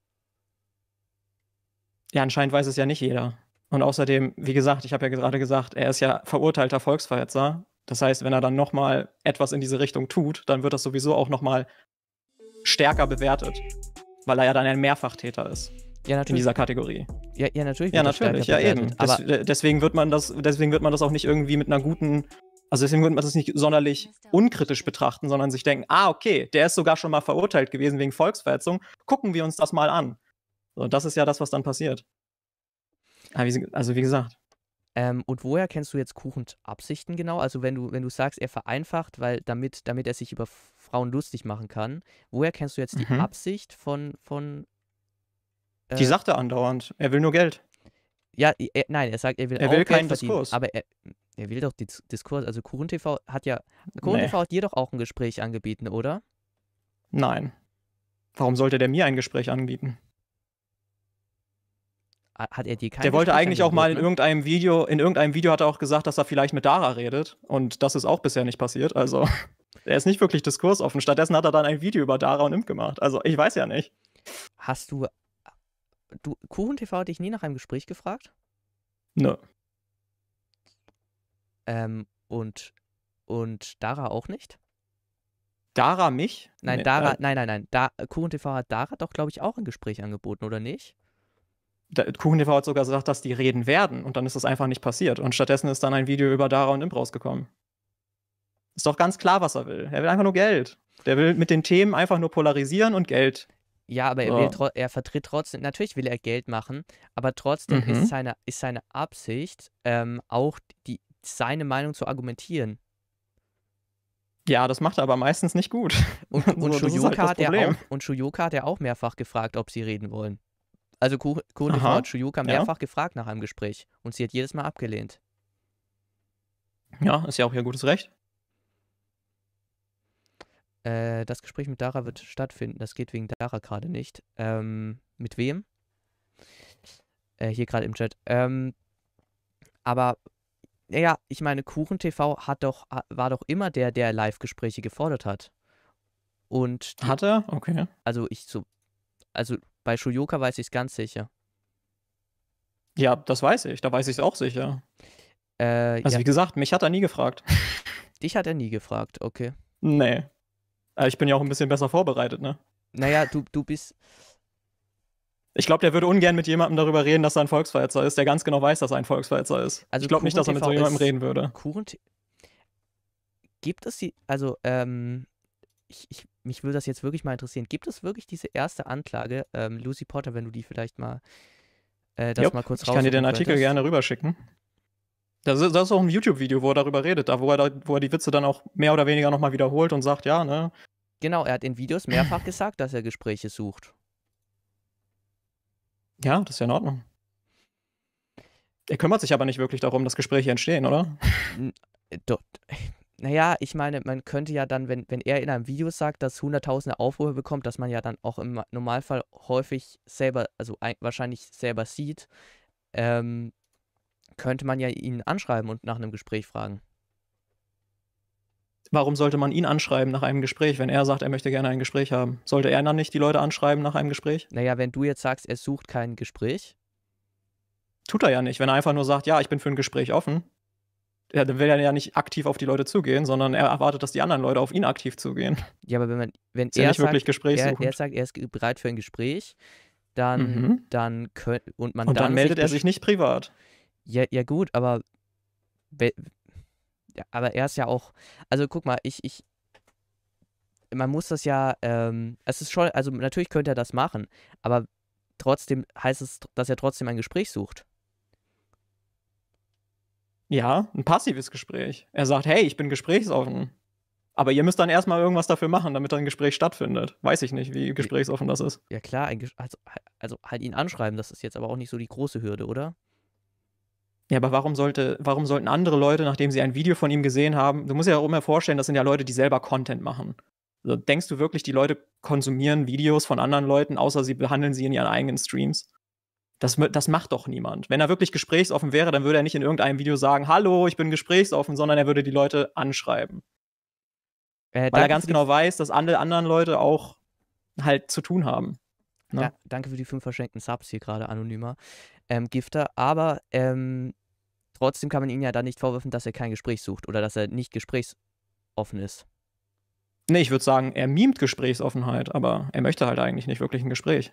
Ja, anscheinend weiß es ja nicht jeder. Und außerdem, wie gesagt, ich habe ja gerade gesagt, er ist ja verurteilter Volksverhetzer. Das heißt, wenn er dann nochmal etwas in diese Richtung tut, dann wird das sowieso auch nochmal stärker bewertet, weil er ja dann ein Mehrfachtäter ist. Ja, natürlich. In dieser Kategorie. Ja, ja natürlich. Ja, natürlich. Ja, eben. Des, deswegen, wird man das, deswegen wird man das auch nicht irgendwie mit einer guten also deswegen wird man das nicht sonderlich unkritisch betrachten, sondern sich denken, ah, okay, der ist sogar schon mal verurteilt gewesen wegen Volksverhetzung, gucken wir uns das mal an. Und das ist ja das, was dann passiert. Also wie gesagt. Ähm, und woher kennst du jetzt Kuchens Absichten genau? Also wenn du, wenn du sagst, er vereinfacht, weil damit, damit er sich über Frauen lustig machen kann, woher kennst du jetzt mhm. die Absicht von, von äh, Die sagt er andauernd, er will nur Geld. Ja, er, nein, er sagt, er will, er will keinen Diskurs. Aber er, er will doch Dis Diskurs. Also Kuchen TV hat ja. Kuchen nee. TV hat dir doch auch ein Gespräch angeboten, oder? Nein. Warum sollte der mir ein Gespräch anbieten? hat er dir keine Der wollte eigentlich auch mal in ne? irgendeinem Video, in irgendeinem Video hat er auch gesagt, dass er vielleicht mit Dara redet. Und das ist auch bisher nicht passiert. Also, er ist nicht wirklich diskursoffen. Stattdessen hat er dann ein Video über Dara und Imp gemacht. Also, ich weiß ja nicht. Hast du. Du, KuchenTV hat dich nie nach einem Gespräch gefragt? Nö. Ähm, und. Und Dara auch nicht? Dara mich? Nein, nee, Dara, äh nein, nein, nein. Da, KuchenTV hat Dara doch, glaube ich, auch ein Gespräch angeboten, oder nicht? KuchenTV hat sogar gesagt, dass die reden werden und dann ist das einfach nicht passiert. Und stattdessen ist dann ein Video über Dara und Imp rausgekommen. Ist doch ganz klar, was er will. Er will einfach nur Geld. Der will mit den Themen einfach nur polarisieren und Geld. Ja, aber er, so. er vertritt trotzdem, natürlich will er Geld machen, aber trotzdem mhm. ist, seine, ist seine Absicht, ähm, auch die, seine Meinung zu argumentieren. Ja, das macht er aber meistens nicht gut. Und, und, so, halt Shuyoka, halt hat er hat er auch mehrfach gefragt, ob sie reden wollen. Also Kuhn hat Shuyuka mehrfach ja. gefragt nach einem Gespräch und sie hat jedes Mal abgelehnt. Ja, ist ja auch ihr gutes Recht. Äh, das Gespräch mit Dara wird stattfinden. Das geht wegen Dara gerade nicht. Ähm, mit wem? Äh, hier gerade im Chat. Ähm, aber naja, ich meine, Kuchen TV hat doch, war doch immer der, der Live-Gespräche gefordert hat. Und die, hat er? Okay. Also ich so, also bei Shuyoka weiß ich es ganz sicher. Ja, das weiß ich. Da weiß ich es auch sicher. Äh, also, ja. wie gesagt, mich hat er nie gefragt. Dich hat er nie gefragt, okay. Nee. Aber äh, ich bin ja auch ein bisschen besser vorbereitet, ne? Naja, du, du bist. Ich glaube, der würde ungern mit jemandem darüber reden, dass er ein Volksverhetzer ist, der ganz genau weiß, dass er ein Volksverhetzer ist. Also ich glaube nicht, dass er mit so jemandem reden würde. Kuchen gibt es die, also ähm, ich, ich, mich würde das jetzt wirklich mal interessieren. Gibt es wirklich diese erste Anklage, ähm, Lucy Potter, wenn du die vielleicht mal äh, das Jop, mal kurz Ich kann dir den Artikel könntest. gerne rüberschicken. Das ist, das ist auch ein YouTube-Video, wo er darüber redet, da wo, er da, wo er die Witze dann auch mehr oder weniger nochmal wiederholt und sagt, ja, ne? Genau, er hat in Videos mehrfach gesagt, dass er Gespräche sucht. Ja, das ist ja in Ordnung. Er kümmert sich aber nicht wirklich darum, dass Gespräche entstehen, oder? Äh, Dort naja, ich meine, man könnte ja dann, wenn, wenn er in einem Video sagt, dass Hunderttausende Aufrufe bekommt, dass man ja dann auch im Normalfall häufig selber, also ein, wahrscheinlich selber sieht, ähm, könnte man ja ihn anschreiben und nach einem Gespräch fragen. Warum sollte man ihn anschreiben nach einem Gespräch, wenn er sagt, er möchte gerne ein Gespräch haben? Sollte er dann nicht die Leute anschreiben nach einem Gespräch? Naja, wenn du jetzt sagst, er sucht kein Gespräch. Tut er ja nicht. Wenn er einfach nur sagt, ja, ich bin für ein Gespräch offen, ja, dann will er ja nicht aktiv auf die Leute zugehen, sondern er erwartet, dass die anderen Leute auf ihn aktiv zugehen. Ja, aber wenn man, wenn er, ja sagt, er, er, sagt, er ist bereit für ein Gespräch, dann, mhm. dann könnt, und man und dann, dann meldet er sich nicht privat. Ja, ja gut, aber aber er ist ja auch, also guck mal, ich, ich, man muss das ja, ähm, es ist schon, also natürlich könnte er das machen, aber trotzdem heißt es, dass er trotzdem ein Gespräch sucht. Ja, ein passives Gespräch. Er sagt, hey, ich bin gesprächsoffen. Aber ihr müsst dann erstmal irgendwas dafür machen, damit ein Gespräch stattfindet. Weiß ich nicht, wie gesprächsoffen das ist. Ja klar, also, also, halt ihn anschreiben, das ist jetzt aber auch nicht so die große Hürde, oder? Ja, aber warum, sollte, warum sollten andere Leute, nachdem sie ein Video von ihm gesehen haben, du musst dir ja auch immer vorstellen, das sind ja Leute, die selber Content machen. Also, denkst du wirklich, die Leute konsumieren Videos von anderen Leuten, außer sie behandeln sie in ihren eigenen Streams? Das, das macht doch niemand. Wenn er wirklich gesprächsoffen wäre, dann würde er nicht in irgendeinem Video sagen, hallo, ich bin gesprächsoffen, sondern er würde die Leute anschreiben. Äh, Weil er ganz genau weiß, dass alle anderen Leute auch halt zu tun haben. Ne? Ja, danke für die fünf verschenkten Subs hier gerade anonymer. Ähm, Gifter, aber ähm, trotzdem kann man ihm ja dann nicht vorwerfen, dass er kein Gespräch sucht oder dass er nicht gesprächsoffen ist. Nee, ich würde sagen, er mimt Gesprächsoffenheit, aber er möchte halt eigentlich nicht wirklich ein Gespräch.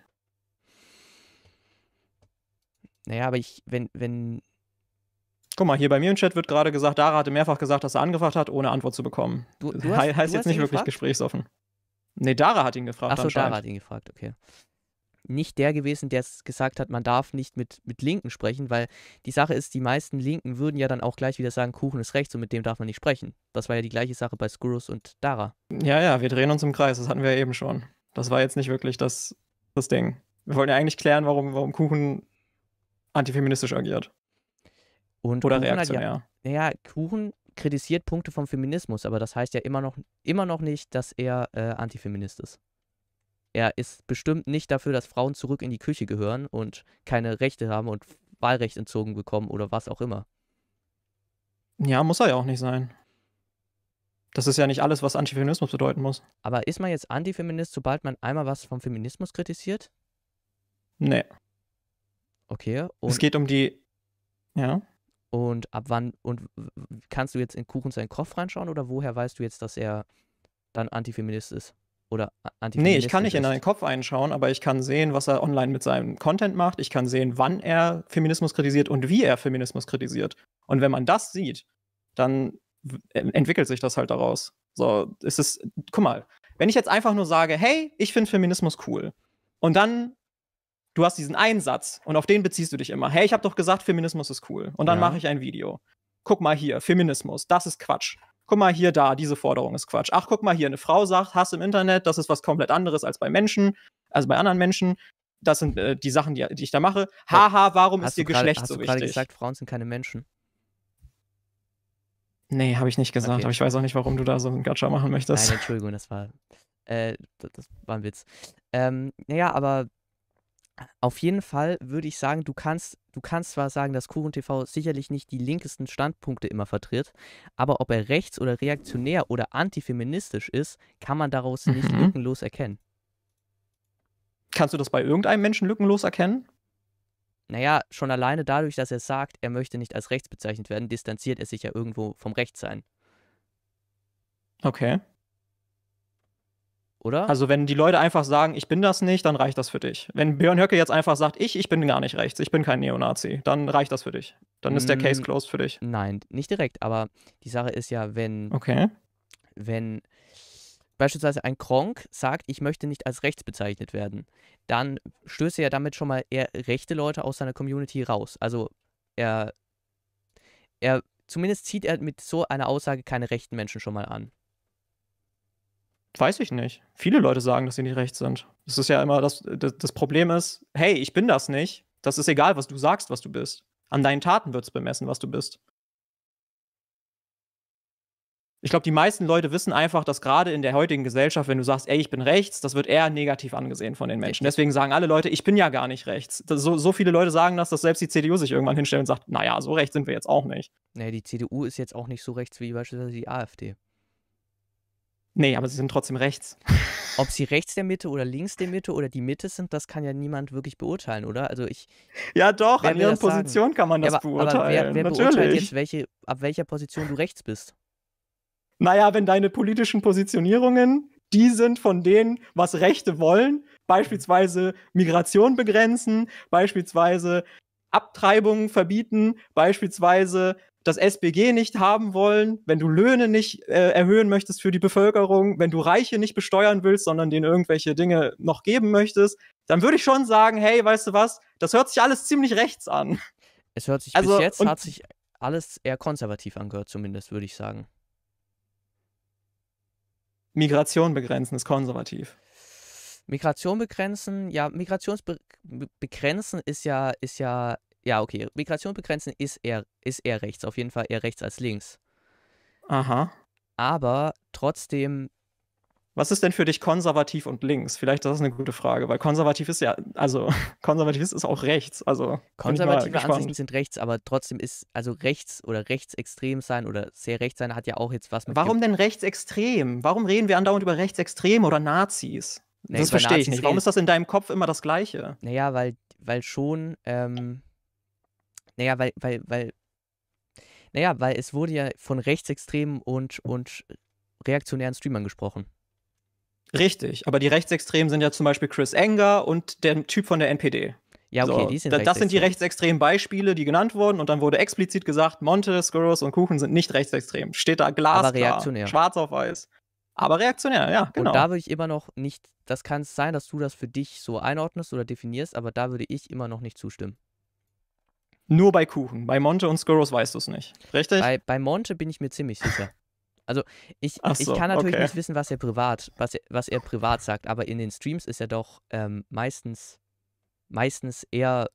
Naja, aber ich, wenn, wenn. Guck mal, hier bei mir im Chat wird gerade gesagt, Dara hatte mehrfach gesagt, dass er angefragt hat, ohne Antwort zu bekommen. Du, du hast, heißt du jetzt nicht wirklich gesprächsoffen. Nee, Dara hat ihn gefragt. Achso, Dara hat ihn gefragt, okay. Nicht der gewesen, der es gesagt hat, man darf nicht mit, mit Linken sprechen, weil die Sache ist, die meisten Linken würden ja dann auch gleich wieder sagen, Kuchen ist rechts und mit dem darf man nicht sprechen. Das war ja die gleiche Sache bei Skurus und Dara. Ja, ja, wir drehen uns im Kreis, das hatten wir ja eben schon. Das war jetzt nicht wirklich das, das Ding. Wir wollten ja eigentlich klären, warum, warum Kuchen antifeministisch agiert. Und Oder Kuchen reaktionär. Ja, naja, Kuchen kritisiert Punkte vom Feminismus, aber das heißt ja immer noch, immer noch nicht, dass er äh, Antifeminist ist. Er ist bestimmt nicht dafür, dass Frauen zurück in die Küche gehören und keine Rechte haben und Wahlrecht entzogen bekommen oder was auch immer. Ja, muss er ja auch nicht sein. Das ist ja nicht alles, was Antifeminismus bedeuten muss. Aber ist man jetzt Antifeminist, sobald man einmal was vom Feminismus kritisiert? Nee. Okay. es geht um die. Ja. Und ab wann. Und kannst du jetzt in Kuchen seinen Kopf reinschauen oder woher weißt du jetzt, dass er dann Antifeminist ist? Oder Antifeminist? Nee, ich kann nicht ist? in deinen Kopf einschauen, aber ich kann sehen, was er online mit seinem Content macht. Ich kann sehen, wann er Feminismus kritisiert und wie er Feminismus kritisiert. Und wenn man das sieht, dann äh, entwickelt sich das halt daraus. So, es ist. Guck mal, wenn ich jetzt einfach nur sage, hey, ich finde Feminismus cool. Und dann du hast diesen einen Satz und auf den beziehst du dich immer. Hey, ich habe doch gesagt, Feminismus ist cool. Und dann ja. mache ich ein Video. Guck mal hier, Feminismus, das ist Quatsch. Guck mal hier, da, diese Forderung ist Quatsch. Ach, guck mal hier, eine Frau sagt Hass im Internet, das ist was komplett anderes als bei Menschen, also bei anderen Menschen. Das sind äh, die Sachen, die, die, ich da mache. Haha, warum hast ist dir Geschlecht hast so du wichtig? Ich habe gesagt, Frauen sind keine Menschen. Nee, habe ich nicht gesagt, okay. aber ich weiß auch nicht, warum du da so einen Gacha machen möchtest. Nein, Entschuldigung, das war, äh, das, das war ein Witz. Ähm, naja, aber auf jeden Fall würde ich sagen, du kannst, du kannst zwar sagen, dass Kuchen TV sicherlich nicht die linkesten Standpunkte immer vertritt, aber ob er rechts oder reaktionär oder antifeministisch ist, kann man daraus mhm. nicht lückenlos erkennen. Kannst du das bei irgendeinem Menschen lückenlos erkennen? Naja, schon alleine dadurch, dass er sagt, er möchte nicht als rechts bezeichnet werden, distanziert er sich ja irgendwo vom Rechtssein. Okay oder? Also wenn die Leute einfach sagen, ich bin das nicht, dann reicht das für dich. Wenn Björn Höcke jetzt einfach sagt, ich, ich bin gar nicht rechts, ich bin kein Neonazi, dann reicht das für dich. Dann ist der Case mm, closed für dich. Nein, nicht direkt, aber die Sache ist ja, wenn Okay. wenn beispielsweise ein Kronk sagt, ich möchte nicht als rechts bezeichnet werden, dann stößt er ja damit schon mal eher rechte Leute aus seiner Community raus. Also er er zumindest zieht er mit so einer Aussage keine rechten Menschen schon mal an. Weiß ich nicht. Viele Leute sagen, dass sie nicht rechts sind. Das ist ja immer das, das, das Problem ist, hey, ich bin das nicht. Das ist egal, was du sagst, was du bist. An deinen Taten wird es bemessen, was du bist. Ich glaube, die meisten Leute wissen einfach, dass gerade in der heutigen Gesellschaft, wenn du sagst, ey, ich bin rechts, das wird eher negativ angesehen von den Menschen. Deswegen sagen alle Leute, ich bin ja gar nicht rechts. so, so viele Leute sagen das, dass selbst die CDU sich irgendwann hinstellt und sagt, naja, so rechts sind wir jetzt auch nicht. Naja, die CDU ist jetzt auch nicht so rechts wie beispielsweise die AfD. Nee, aber sie sind trotzdem rechts. Ob sie rechts der Mitte oder links der Mitte oder die Mitte sind, das kann ja niemand wirklich beurteilen, oder? Also ich. Ja, doch, an ihren Positionen kann man das ja, aber, beurteilen. Aber wer, wer Natürlich. beurteilt jetzt, welche, ab welcher Position du rechts bist? Naja, wenn deine politischen Positionierungen die sind von denen, was Rechte wollen, beispielsweise Migration begrenzen, beispielsweise Abtreibungen verbieten, beispielsweise das SBG nicht haben wollen, wenn du Löhne nicht äh, erhöhen möchtest für die Bevölkerung, wenn du Reiche nicht besteuern willst, sondern denen irgendwelche Dinge noch geben möchtest, dann würde ich schon sagen, hey, weißt du was, das hört sich alles ziemlich rechts an. Es hört sich also, bis jetzt hat sich alles eher konservativ angehört, zumindest würde ich sagen. Migration begrenzen ist konservativ. Migration begrenzen, ja, Migration begrenzen ist ja, ist ja ja, okay, Migration begrenzen ist eher, ist eher rechts, auf jeden Fall eher rechts als links. Aha. Aber trotzdem. Was ist denn für dich konservativ und links? Vielleicht das ist das eine gute Frage, weil konservativ ist ja, also konservativ ist auch rechts. Also konservative Ansichten sind rechts, aber trotzdem ist also rechts oder rechtsextrem sein oder sehr rechts sein hat ja auch jetzt was mit. Warum denn rechtsextrem? Warum reden wir andauernd über rechtsextrem oder Nazis? Nee, das verstehe ich nicht. Warum ist das in deinem Kopf immer das Gleiche? Naja, weil, weil schon ähm, naja, weil, weil, weil, naja, weil es wurde ja von Rechtsextremen und, und reaktionären Streamern gesprochen. Richtig, aber die Rechtsextremen sind ja zum Beispiel Chris Enger und der Typ von der NPD. Ja, okay, so, die sind Das sind die rechtsextremen Beispiele, die genannt wurden und dann wurde explizit gesagt, Montesquieu's und Kuchen sind nicht rechtsextrem. Steht da glasklar, schwarz auf weiß. Aber reaktionär, ja, genau. Und da würde ich immer noch nicht, das kann es sein, dass du das für dich so einordnest oder definierst, aber da würde ich immer noch nicht zustimmen. Nur bei Kuchen. Bei Monte und Skurros weißt du es nicht. Richtig? Bei, bei Monte bin ich mir ziemlich sicher. Also ich, so, ich kann natürlich okay. nicht wissen, was er privat, was er, was er privat sagt, aber in den Streams ist er doch ähm, meistens, meistens eher,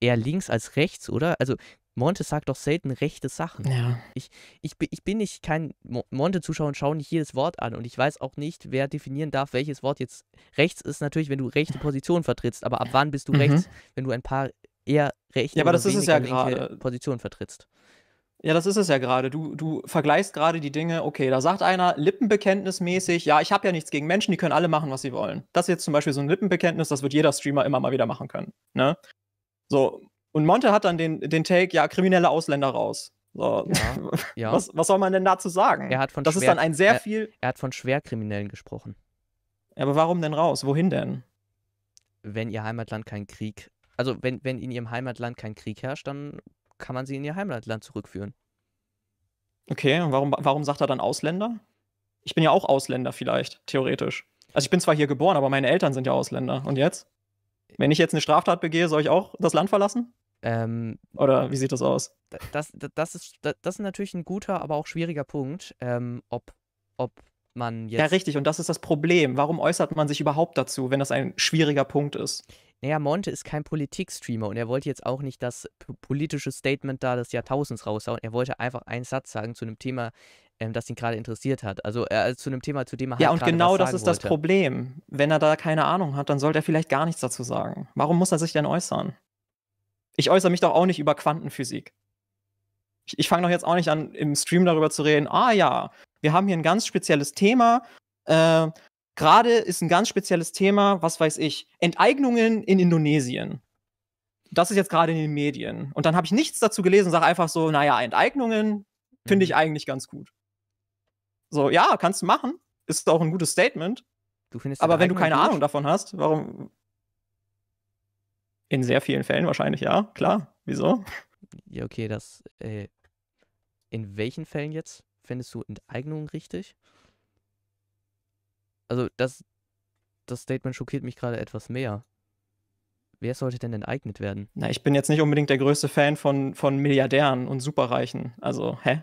eher links als rechts, oder? Also Monte sagt doch selten rechte Sachen. Ja. Ich, ich, ich bin nicht kein Monte-Zuschauer und schaue nicht jedes Wort an und ich weiß auch nicht, wer definieren darf, welches Wort jetzt rechts ist. Natürlich, wenn du rechte Position vertrittst, aber ab wann bist du mhm. rechts? Wenn du ein paar eher rechte ja, aber das ist es ja gerade. Position vertrittst. Ja, das ist es ja gerade. Du, du vergleichst gerade die Dinge, okay, da sagt einer lippenbekenntnismäßig, ja, ich habe ja nichts gegen Menschen, die können alle machen, was sie wollen. Das ist jetzt zum Beispiel so ein Lippenbekenntnis, das wird jeder Streamer immer mal wieder machen können. Ne? So, und Monte hat dann den, den Take, ja, kriminelle Ausländer raus. So. Ja, ja. Was, was soll man denn dazu sagen? Er hat von das schwer, ist dann ein sehr er, viel. Er hat von Schwerkriminellen gesprochen. Ja, aber warum denn raus? Wohin denn? Wenn ihr Heimatland keinen Krieg also wenn, wenn in ihrem Heimatland kein Krieg herrscht, dann kann man sie in ihr Heimatland zurückführen. Okay, und warum, warum sagt er dann Ausländer? Ich bin ja auch Ausländer vielleicht, theoretisch. Also ich bin zwar hier geboren, aber meine Eltern sind ja Ausländer. Und jetzt? Wenn ich jetzt eine Straftat begehe, soll ich auch das Land verlassen? Ähm, Oder wie sieht das aus? Das, das, ist, das ist natürlich ein guter, aber auch schwieriger Punkt, ähm, ob, ob man jetzt. Ja, richtig, und das ist das Problem. Warum äußert man sich überhaupt dazu, wenn das ein schwieriger Punkt ist? naja, Monte ist kein Politikstreamer und er wollte jetzt auch nicht das politische Statement da des Jahrtausends raushauen. Er wollte einfach einen Satz sagen zu einem Thema, ähm, das ihn gerade interessiert hat. Also äh, äh zu einem Thema, zu dem er Ja, halt und genau das ist wollte. das Problem. Wenn er da keine Ahnung hat, dann sollte er vielleicht gar nichts dazu sagen. Warum muss er sich denn äußern? Ich äußere mich doch auch nicht über Quantenphysik. Ich, ich fange doch jetzt auch nicht an, im Stream darüber zu reden, ah ja, wir haben hier ein ganz spezielles Thema. Äh, Gerade ist ein ganz spezielles Thema, was weiß ich, Enteignungen in Indonesien. Das ist jetzt gerade in den Medien. Und dann habe ich nichts dazu gelesen und sage einfach so, naja, Enteignungen finde ich mhm. eigentlich ganz gut. So, ja, kannst du machen. Ist auch ein gutes Statement. Du findest Aber wenn du keine gut? Ahnung davon hast, warum? In sehr vielen Fällen wahrscheinlich, ja, klar. Wieso? Ja, okay, das. Äh, in welchen Fällen jetzt findest du Enteignungen richtig? Also das, das Statement schockiert mich gerade etwas mehr. Wer sollte denn enteignet werden? Na, ich bin jetzt nicht unbedingt der größte Fan von, von Milliardären und Superreichen. Also, hä?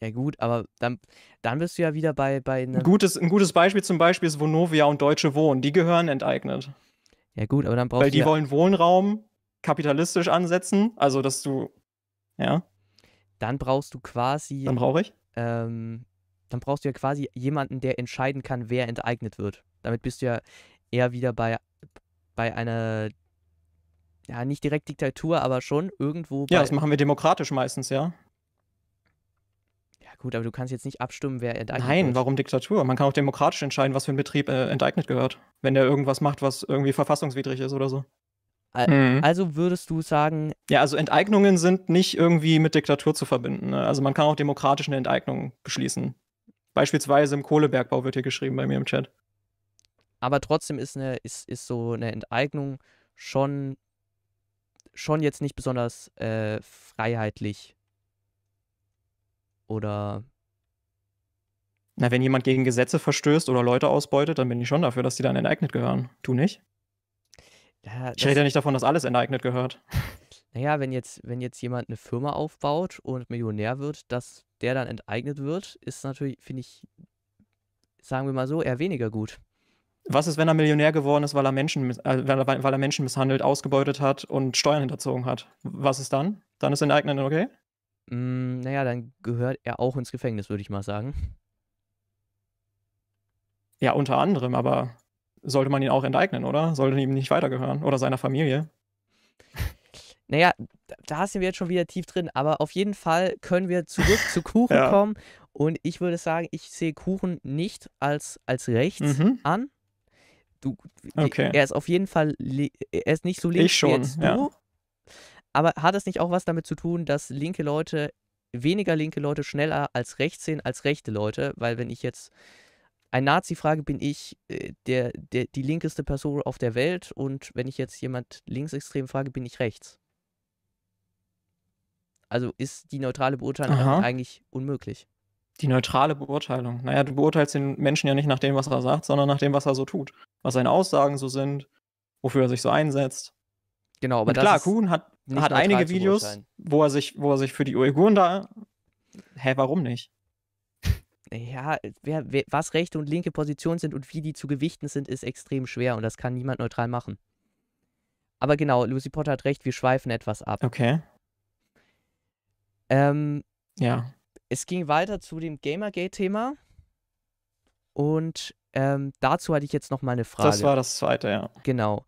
Ja, gut, aber dann, dann bist du ja wieder bei, bei Ein gutes, ein gutes Beispiel zum Beispiel ist Vonovia und Deutsche Wohnen. Die gehören enteignet. Ja, gut, aber dann brauchst du. Weil die wollen Wohnraum kapitalistisch ansetzen, also dass du. Ja. Dann brauchst du quasi. Dann brauche ich. Ähm, dann brauchst du ja quasi jemanden, der entscheiden kann, wer enteignet wird. Damit bist du ja eher wieder bei, bei einer, ja, nicht direkt Diktatur, aber schon irgendwo. Ja, das machen wir demokratisch meistens, ja. Ja, gut, aber du kannst jetzt nicht abstimmen, wer enteignet Nein, wird. Nein, warum Diktatur? Man kann auch demokratisch entscheiden, was für ein Betrieb äh, enteignet gehört. Wenn der irgendwas macht, was irgendwie verfassungswidrig ist oder so. Mhm. Also würdest du sagen. Ja, also Enteignungen sind nicht irgendwie mit Diktatur zu verbinden. Ne? Also man kann auch demokratisch eine Enteignung beschließen. Beispielsweise im Kohlebergbau wird hier geschrieben bei mir im Chat. Aber trotzdem ist, eine, ist, ist so eine Enteignung schon, schon jetzt nicht besonders äh, freiheitlich. Oder. Na, wenn jemand gegen Gesetze verstößt oder Leute ausbeutet, dann bin ich schon dafür, dass die dann enteignet gehören. Du nicht? Ja, ich rede ja nicht davon, dass alles enteignet gehört. Naja, wenn jetzt, wenn jetzt jemand eine Firma aufbaut und Millionär wird, das der dann enteignet wird, ist natürlich, finde ich, sagen wir mal so, eher weniger gut. Was ist, wenn er Millionär geworden ist, weil er Menschen, äh, weil er Menschen misshandelt, ausgebeutet hat und Steuern hinterzogen hat? Was ist dann? Dann ist Enteignen okay? Mm, naja, dann gehört er auch ins Gefängnis, würde ich mal sagen. Ja, unter anderem, aber sollte man ihn auch enteignen, oder? Sollte ihm nicht weitergehören oder seiner Familie? Naja, da sind wir jetzt schon wieder tief drin, aber auf jeden Fall können wir zurück zu Kuchen ja. kommen. Und ich würde sagen, ich sehe Kuchen nicht als, als rechts mhm. an. Du, okay. Er ist auf jeden Fall, er ist nicht so links ich schon, wie jetzt du. Ja. Aber hat das nicht auch was damit zu tun, dass linke Leute, weniger linke Leute schneller als rechts sehen als rechte Leute? Weil wenn ich jetzt ein Nazi frage, bin ich äh, der, der, die linkeste Person auf der Welt und wenn ich jetzt jemand linksextrem frage, bin ich rechts. Also ist die neutrale Beurteilung Aha. eigentlich unmöglich. Die neutrale Beurteilung. Naja, du beurteilst den Menschen ja nicht nach dem, was er sagt, sondern nach dem, was er so tut. Was seine Aussagen so sind, wofür er sich so einsetzt. Genau, aber Und klar, Kuhn hat, hat einige Videos, wo er, sich, wo er sich für die Uiguren da. Hä, warum nicht? ja, wer, wer, was rechte und linke Positionen sind und wie die zu gewichten sind, ist extrem schwer und das kann niemand neutral machen. Aber genau, Lucy Potter hat recht, wir schweifen etwas ab. Okay. Ähm, ja. Es ging weiter zu dem Gamergate-Thema. Und ähm, dazu hatte ich jetzt noch mal eine Frage. Das war das zweite, ja. Genau.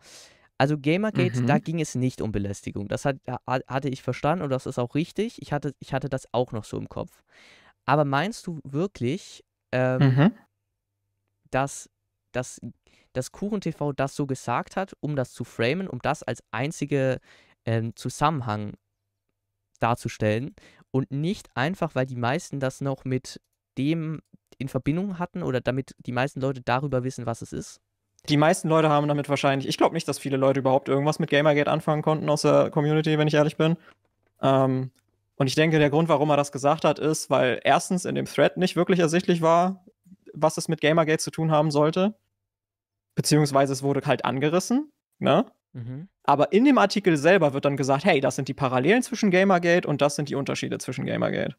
Also Gamergate, mhm. da ging es nicht um Belästigung. Das hat, hatte ich verstanden und das ist auch richtig. Ich hatte, ich hatte das auch noch so im Kopf. Aber meinst du wirklich, ähm, mhm. dass, dass, dass KuchenTV das so gesagt hat, um das zu framen, um das als einzige ähm, Zusammenhang darzustellen und nicht einfach, weil die meisten das noch mit dem in Verbindung hatten oder damit die meisten Leute darüber wissen, was es ist? Die meisten Leute haben damit wahrscheinlich, ich glaube nicht, dass viele Leute überhaupt irgendwas mit Gamergate anfangen konnten aus der Community, wenn ich ehrlich bin. Ähm, und ich denke, der Grund, warum er das gesagt hat, ist, weil erstens in dem Thread nicht wirklich ersichtlich war, was es mit Gamergate zu tun haben sollte. Beziehungsweise es wurde halt angerissen, ne? Mhm. Aber in dem Artikel selber wird dann gesagt, hey, das sind die Parallelen zwischen Gamergate und das sind die Unterschiede zwischen Gamergate.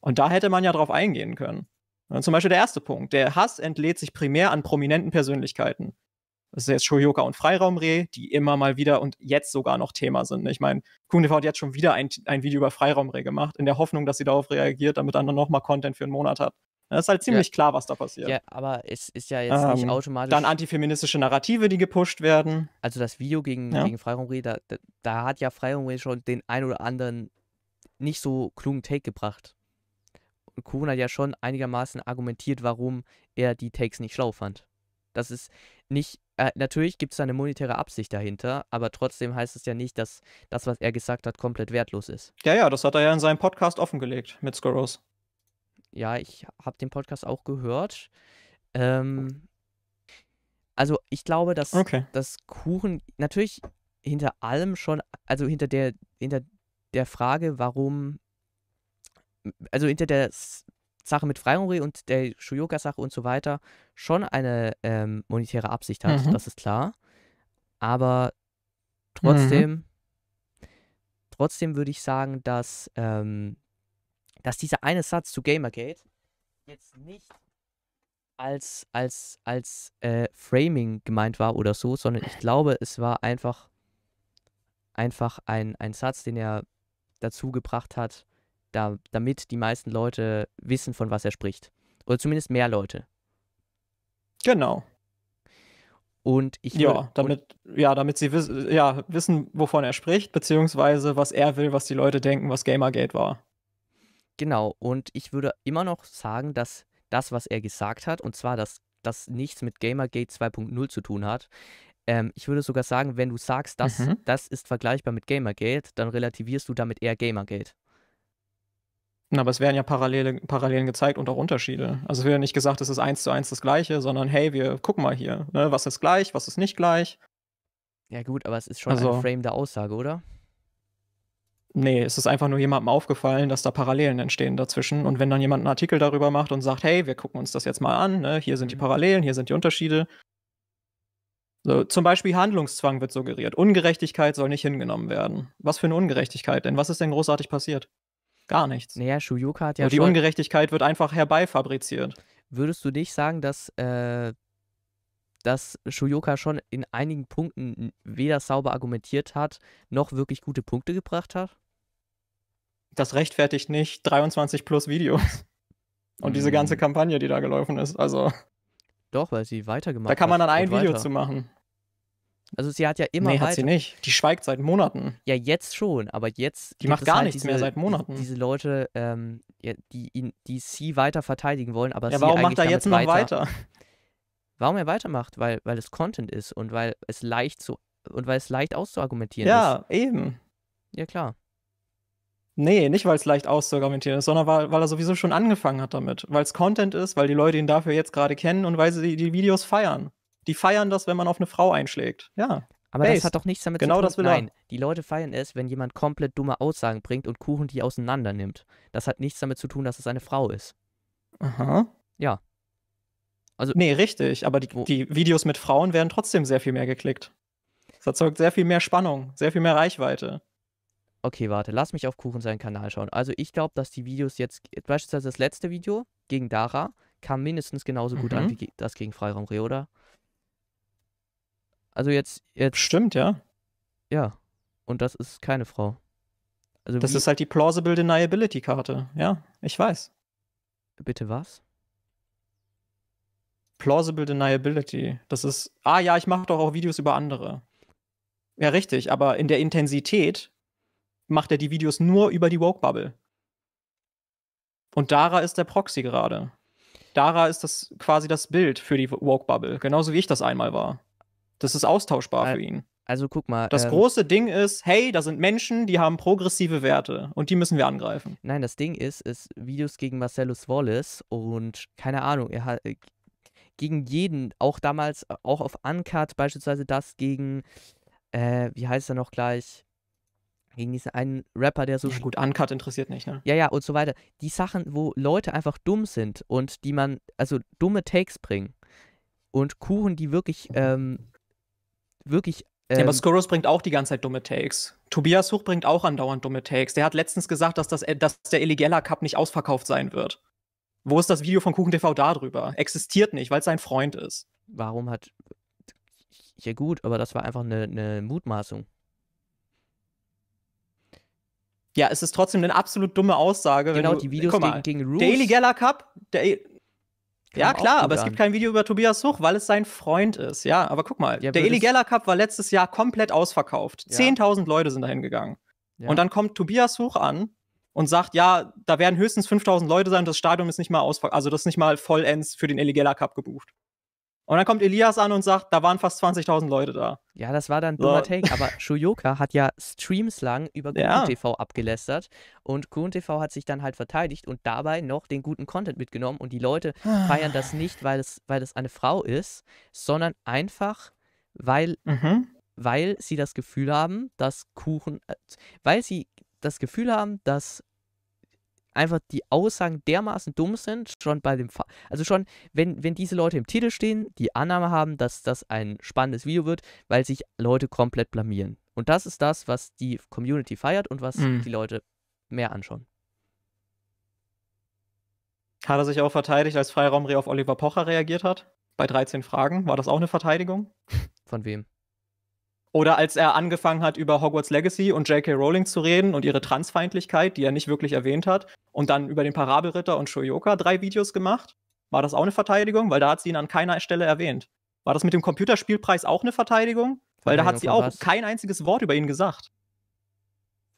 Und da hätte man ja drauf eingehen können. Und zum Beispiel der erste Punkt. Der Hass entlädt sich primär an prominenten Persönlichkeiten. Das ist jetzt Shoyoka und Freiraumreh, die immer mal wieder und jetzt sogar noch Thema sind. Ich meine, KuhnTV hat jetzt schon wieder ein, ein Video über Freiraumreh gemacht, in der Hoffnung, dass sie darauf reagiert, damit dann noch mal Content für einen Monat hat. Das ist halt ziemlich ja. klar, was da passiert. Ja, aber es ist ja jetzt ähm, nicht automatisch. Dann antifeministische Narrative, die gepusht werden. Also das Video gegen, ja. gegen Freirumri, da, da, da, hat ja Freirumri schon den ein oder anderen nicht so klugen Take gebracht. Und Kuhn hat ja schon einigermaßen argumentiert, warum er die Takes nicht schlau fand. Das ist nicht. Äh, natürlich gibt es da eine monetäre Absicht dahinter, aber trotzdem heißt es ja nicht, dass das, was er gesagt hat, komplett wertlos ist. Ja, ja, das hat er ja in seinem Podcast offengelegt mit Skoros ja, ich habe den Podcast auch gehört. Ähm, also ich glaube, dass, okay. dass Kuchen natürlich hinter allem schon, also hinter der, hinter der Frage, warum, also hinter der Sache mit Freirumri und der shuyoka sache und so weiter schon eine ähm, monetäre Absicht hat, mhm. das ist klar. Aber mhm. trotzdem, mhm. trotzdem würde ich sagen, dass ähm, dass dieser eine Satz zu Gamergate jetzt nicht als, als, als äh, Framing gemeint war oder so, sondern ich glaube, es war einfach, einfach ein, ein Satz, den er dazu gebracht hat, da, damit die meisten Leute wissen, von was er spricht. Oder zumindest mehr Leute. Genau. Und ich. Ja, damit, ja, damit sie wiss, ja, wissen, wovon er spricht, beziehungsweise was er will, was die Leute denken, was Gamergate war. Genau, und ich würde immer noch sagen, dass das, was er gesagt hat, und zwar, dass das nichts mit Gamergate 2.0 zu tun hat, ähm, ich würde sogar sagen, wenn du sagst, das, mhm. das ist vergleichbar mit Gamergate, dann relativierst du damit eher Gamergate. Na, aber es werden ja Parallele, Parallelen gezeigt und auch Unterschiede. Also es wird ja nicht gesagt, es ist eins zu eins das Gleiche, sondern hey, wir gucken mal hier, ne? was ist gleich, was ist nicht gleich. Ja gut, aber es ist schon also, eine Frame der Aussage, oder? Nee, es ist einfach nur jemandem aufgefallen, dass da Parallelen entstehen dazwischen. Und wenn dann jemand einen Artikel darüber macht und sagt, hey, wir gucken uns das jetzt mal an, ne? hier sind die mhm. Parallelen, hier sind die Unterschiede. So, zum Beispiel Handlungszwang wird suggeriert. Ungerechtigkeit soll nicht hingenommen werden. Was für eine Ungerechtigkeit denn? Was ist denn großartig passiert? Gar nichts. Naja, Shuyuka hat ja. Und die Ungerechtigkeit wird einfach herbeifabriziert. Würdest du nicht sagen, dass äh, dass Shuyoka schon in einigen Punkten weder sauber argumentiert hat, noch wirklich gute Punkte gebracht hat? Das rechtfertigt nicht 23 plus Videos. Und mhm. diese ganze mm. Kampagne, die da gelaufen ist. Also. Doch, weil sie weitergemacht hat. Da kann man dann ein Video weiter. zu machen. Also sie hat ja immer. Nee, hat sie nicht. Die schweigt seit Monaten. Ja, jetzt schon, aber jetzt. Die macht gar halt nichts diese, mehr seit Monaten. Diese Leute, ähm, ja, die, die sie weiter verteidigen wollen, aber sie ja, warum macht er jetzt noch weiter? weiter? warum er weitermacht, weil, weil es Content ist und weil es leicht zu und weil es leicht auszuargumentieren ja, ist. Ja, eben. Ja, klar. Nee, nicht weil es leicht auszuargumentieren ist, sondern weil, weil er sowieso schon angefangen hat damit. Weil es Content ist, weil die Leute ihn dafür jetzt gerade kennen und weil sie die Videos feiern. Die feiern das, wenn man auf eine Frau einschlägt. Ja. Aber Based. das hat doch nichts damit genau zu tun. Das will Nein, er. die Leute feiern es, wenn jemand komplett dumme Aussagen bringt und Kuchen die auseinander nimmt. Das hat nichts damit zu tun, dass es eine Frau ist. Aha. Ja. Also, nee, richtig, aber die, die Videos mit Frauen werden trotzdem sehr viel mehr geklickt. Das erzeugt sehr viel mehr Spannung, sehr viel mehr Reichweite. Okay, warte, lass mich auf Kuchen seinen Kanal schauen. Also ich glaube, dass die Videos jetzt, beispielsweise das letzte Video gegen Dara, kam mindestens genauso gut mhm. an wie das gegen Freiraum Re, oder? Also jetzt, jetzt. Stimmt, ja. Ja. Und das ist keine Frau. Also das ist halt die Plausible Deniability Karte, ja. Ich weiß. Bitte was? Plausible Deniability. Das ist, ah ja, ich mache doch auch Videos über andere. Ja, richtig, aber in der Intensität macht er die Videos nur über die Woke-Bubble. Und Dara ist der Proxy gerade. Dara ist das quasi das Bild für die Woke-Bubble, genauso wie ich das einmal war. Das ist austauschbar also, für ihn. Also guck mal. Das ähm, große Ding ist, hey, da sind Menschen, die haben progressive Werte und die müssen wir angreifen. Nein, das Ding ist, ist Videos gegen Marcellus Wallace und keine Ahnung, er hat, äh, gegen jeden, auch damals, äh, auch auf Uncut, beispielsweise das gegen, äh, wie heißt er noch gleich? Gegen diesen einen Rapper, der so. Ja, gut, Uncut interessiert nicht, ne? Ja, ja, und so weiter. Die Sachen, wo Leute einfach dumm sind und die man, also dumme Takes bringen. Und Kuchen, die wirklich, ähm, wirklich ja, aber ähm Skoros bringt auch die ganze Zeit dumme Takes. Tobias Huch bringt auch andauernd dumme Takes. Der hat letztens gesagt, dass, das, äh, dass der Illegella Cup nicht ausverkauft sein wird. Wo ist das Video von Kuchen TV darüber? Existiert nicht, weil es sein Freund ist. Warum hat. Ja, gut, aber das war einfach eine, eine Mutmaßung. Ja, es ist trotzdem eine absolut dumme Aussage. Genau, du, die Videos mal, gegen, gegen Ruth. Daily Geller Cup. Der, ja, klar, aber es an. gibt kein Video über Tobias Hoch, weil es sein Freund ist. Ja, aber guck mal, ja, der Geller Cup war letztes Jahr komplett ausverkauft. Ja. 10.000 Leute sind da hingegangen. Ja. Und dann kommt Tobias Hoch an und sagt, ja, da werden höchstens 5000 Leute sein, und das Stadion ist nicht mal ausver also das ist nicht mal vollends für den Eligella Cup gebucht. Und dann kommt Elias an und sagt, da waren fast 20.000 Leute da. Ja, das war dann so. dummer Take, aber Shuyoka hat ja Streams lang über ja. TV abgelästert und Kuhn TV hat sich dann halt verteidigt und dabei noch den guten Content mitgenommen und die Leute ah. feiern das nicht, weil es, weil es eine Frau ist, sondern einfach, weil, mhm. weil sie das Gefühl haben, dass Kuchen, äh, weil sie das Gefühl haben, dass einfach die Aussagen dermaßen dumm sind, schon bei dem Fa also schon, wenn, wenn diese Leute im Titel stehen, die Annahme haben, dass das ein spannendes Video wird, weil sich Leute komplett blamieren. Und das ist das, was die Community feiert und was mhm. die Leute mehr anschauen. Hat er sich auch verteidigt, als Freiraumreh auf Oliver Pocher reagiert hat? Bei 13 Fragen? War das auch eine Verteidigung? Von wem? Oder als er angefangen hat, über Hogwarts Legacy und J.K. Rowling zu reden und ihre Transfeindlichkeit, die er nicht wirklich erwähnt hat, und dann über den Parabelritter und Shoyoka drei Videos gemacht. War das auch eine Verteidigung? Weil da hat sie ihn an keiner Stelle erwähnt. War das mit dem Computerspielpreis auch eine Verteidigung? Weil da hat sie auch was? kein einziges Wort über ihn gesagt.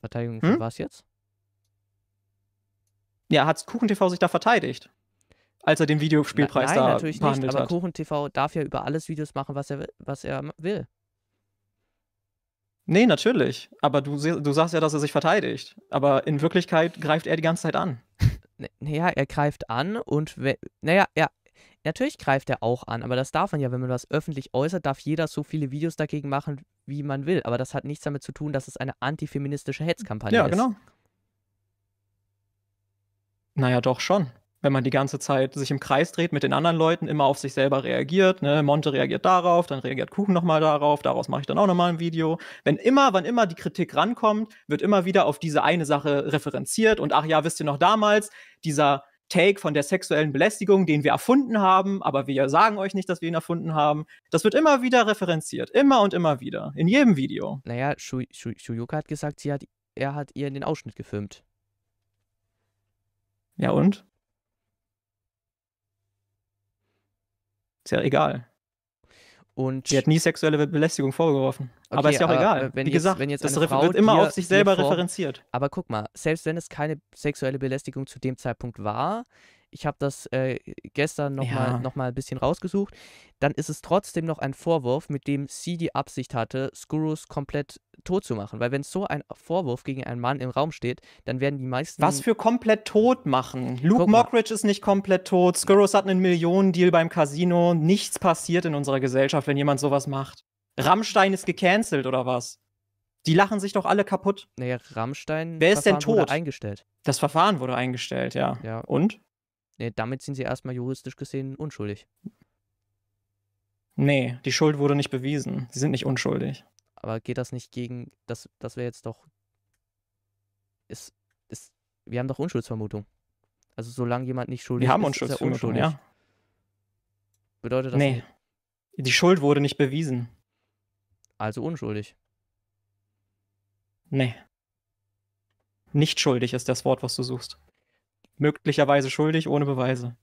Verteidigung hm? von hm? was jetzt? Ja, hat KuchenTV sich da verteidigt, als er den Videospielpreis Na, nein, da natürlich nicht, aber KuchenTV darf ja über alles Videos machen, was er, was er will. Nee, natürlich. Aber du, du sagst ja, dass er sich verteidigt. Aber in Wirklichkeit greift er die ganze Zeit an. Naja, er greift an und, naja, ja, natürlich greift er auch an, aber das darf man ja, wenn man das öffentlich äußert, darf jeder so viele Videos dagegen machen, wie man will. Aber das hat nichts damit zu tun, dass es eine antifeministische Hetzkampagne ja, ist. Ja, genau. Naja, doch schon wenn man die ganze Zeit sich im Kreis dreht mit den anderen Leuten, immer auf sich selber reagiert. Ne? Monte reagiert darauf, dann reagiert Kuchen nochmal darauf, daraus mache ich dann auch nochmal ein Video. Wenn immer, wann immer die Kritik rankommt, wird immer wieder auf diese eine Sache referenziert und ach ja, wisst ihr noch damals, dieser Take von der sexuellen Belästigung, den wir erfunden haben, aber wir sagen euch nicht, dass wir ihn erfunden haben. Das wird immer wieder referenziert, immer und immer wieder, in jedem Video. Naja, Shu Shu Shuyuka hat gesagt, hat, er hat ihr den Ausschnitt gefilmt. Ja und? Ist ja egal. Und sie hat nie sexuelle Belästigung vorgeworfen. Okay, aber ist ja auch egal. Äh, Wie jetzt, gesagt, das Frau wird immer auf sich selber referenziert. Aber guck mal, selbst wenn es keine sexuelle Belästigung zu dem Zeitpunkt war, ich habe das äh, gestern nochmal ja. noch ein bisschen rausgesucht, dann ist es trotzdem noch ein Vorwurf, mit dem sie die Absicht hatte, Skurrus komplett tot zu machen. Weil wenn so ein Vorwurf gegen einen Mann im Raum steht, dann werden die meisten... Was für komplett tot machen? Luke Mockridge ist nicht komplett tot, Skurrus hat einen Millionendeal beim Casino, nichts passiert in unserer Gesellschaft, wenn jemand sowas macht. Rammstein ist gecancelt oder was? Die lachen sich doch alle kaputt. Naja, Rammstein. Wer ist Verfahren denn tot? Wurde eingestellt. Das Verfahren wurde eingestellt, ja. ja. Und? Nee, damit sind sie erstmal juristisch gesehen unschuldig. Nee, die Schuld wurde nicht bewiesen. Sie sind nicht unschuldig. Aber geht das nicht gegen. Das, das wäre jetzt doch. Ist, ist, wir haben doch Unschuldsvermutung. Also solange jemand nicht schuldig wir haben ist, ist er unschuldig. Ja. Bedeutet das? Nee. Nicht? Die Schuld wurde nicht bewiesen. Also unschuldig. Nee. Nicht schuldig ist das Wort, was du suchst möglicherweise schuldig ohne Beweise.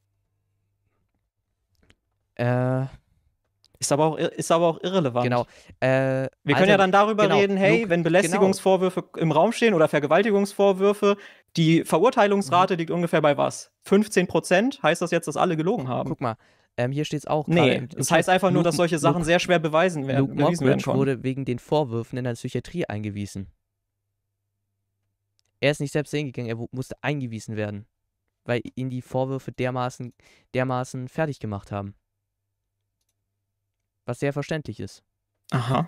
Äh, ist aber auch, ist aber auch irrelevant. Genau. Äh, Wir können also, ja dann darüber genau, reden, hey, Luke, wenn genau. Belästigungsvorwürfe genau. im Raum stehen oder Vergewaltigungsvorwürfe, die Verurteilungsrate mhm. liegt ungefähr bei was? 15 Prozent? Heißt das jetzt, dass alle gelogen haben? Guck mal, ähm, hier steht es auch. Nee, im, das heißt einfach Luke, nur, dass solche Sachen Luke, sehr schwer beweisen werden. Luke bewiesen werden konnten. wurde wegen den Vorwürfen in der Psychiatrie eingewiesen. Er ist nicht selbst hingegangen, er musste eingewiesen werden weil ihn die Vorwürfe dermaßen, dermaßen fertig gemacht haben. Was sehr verständlich ist. Aha.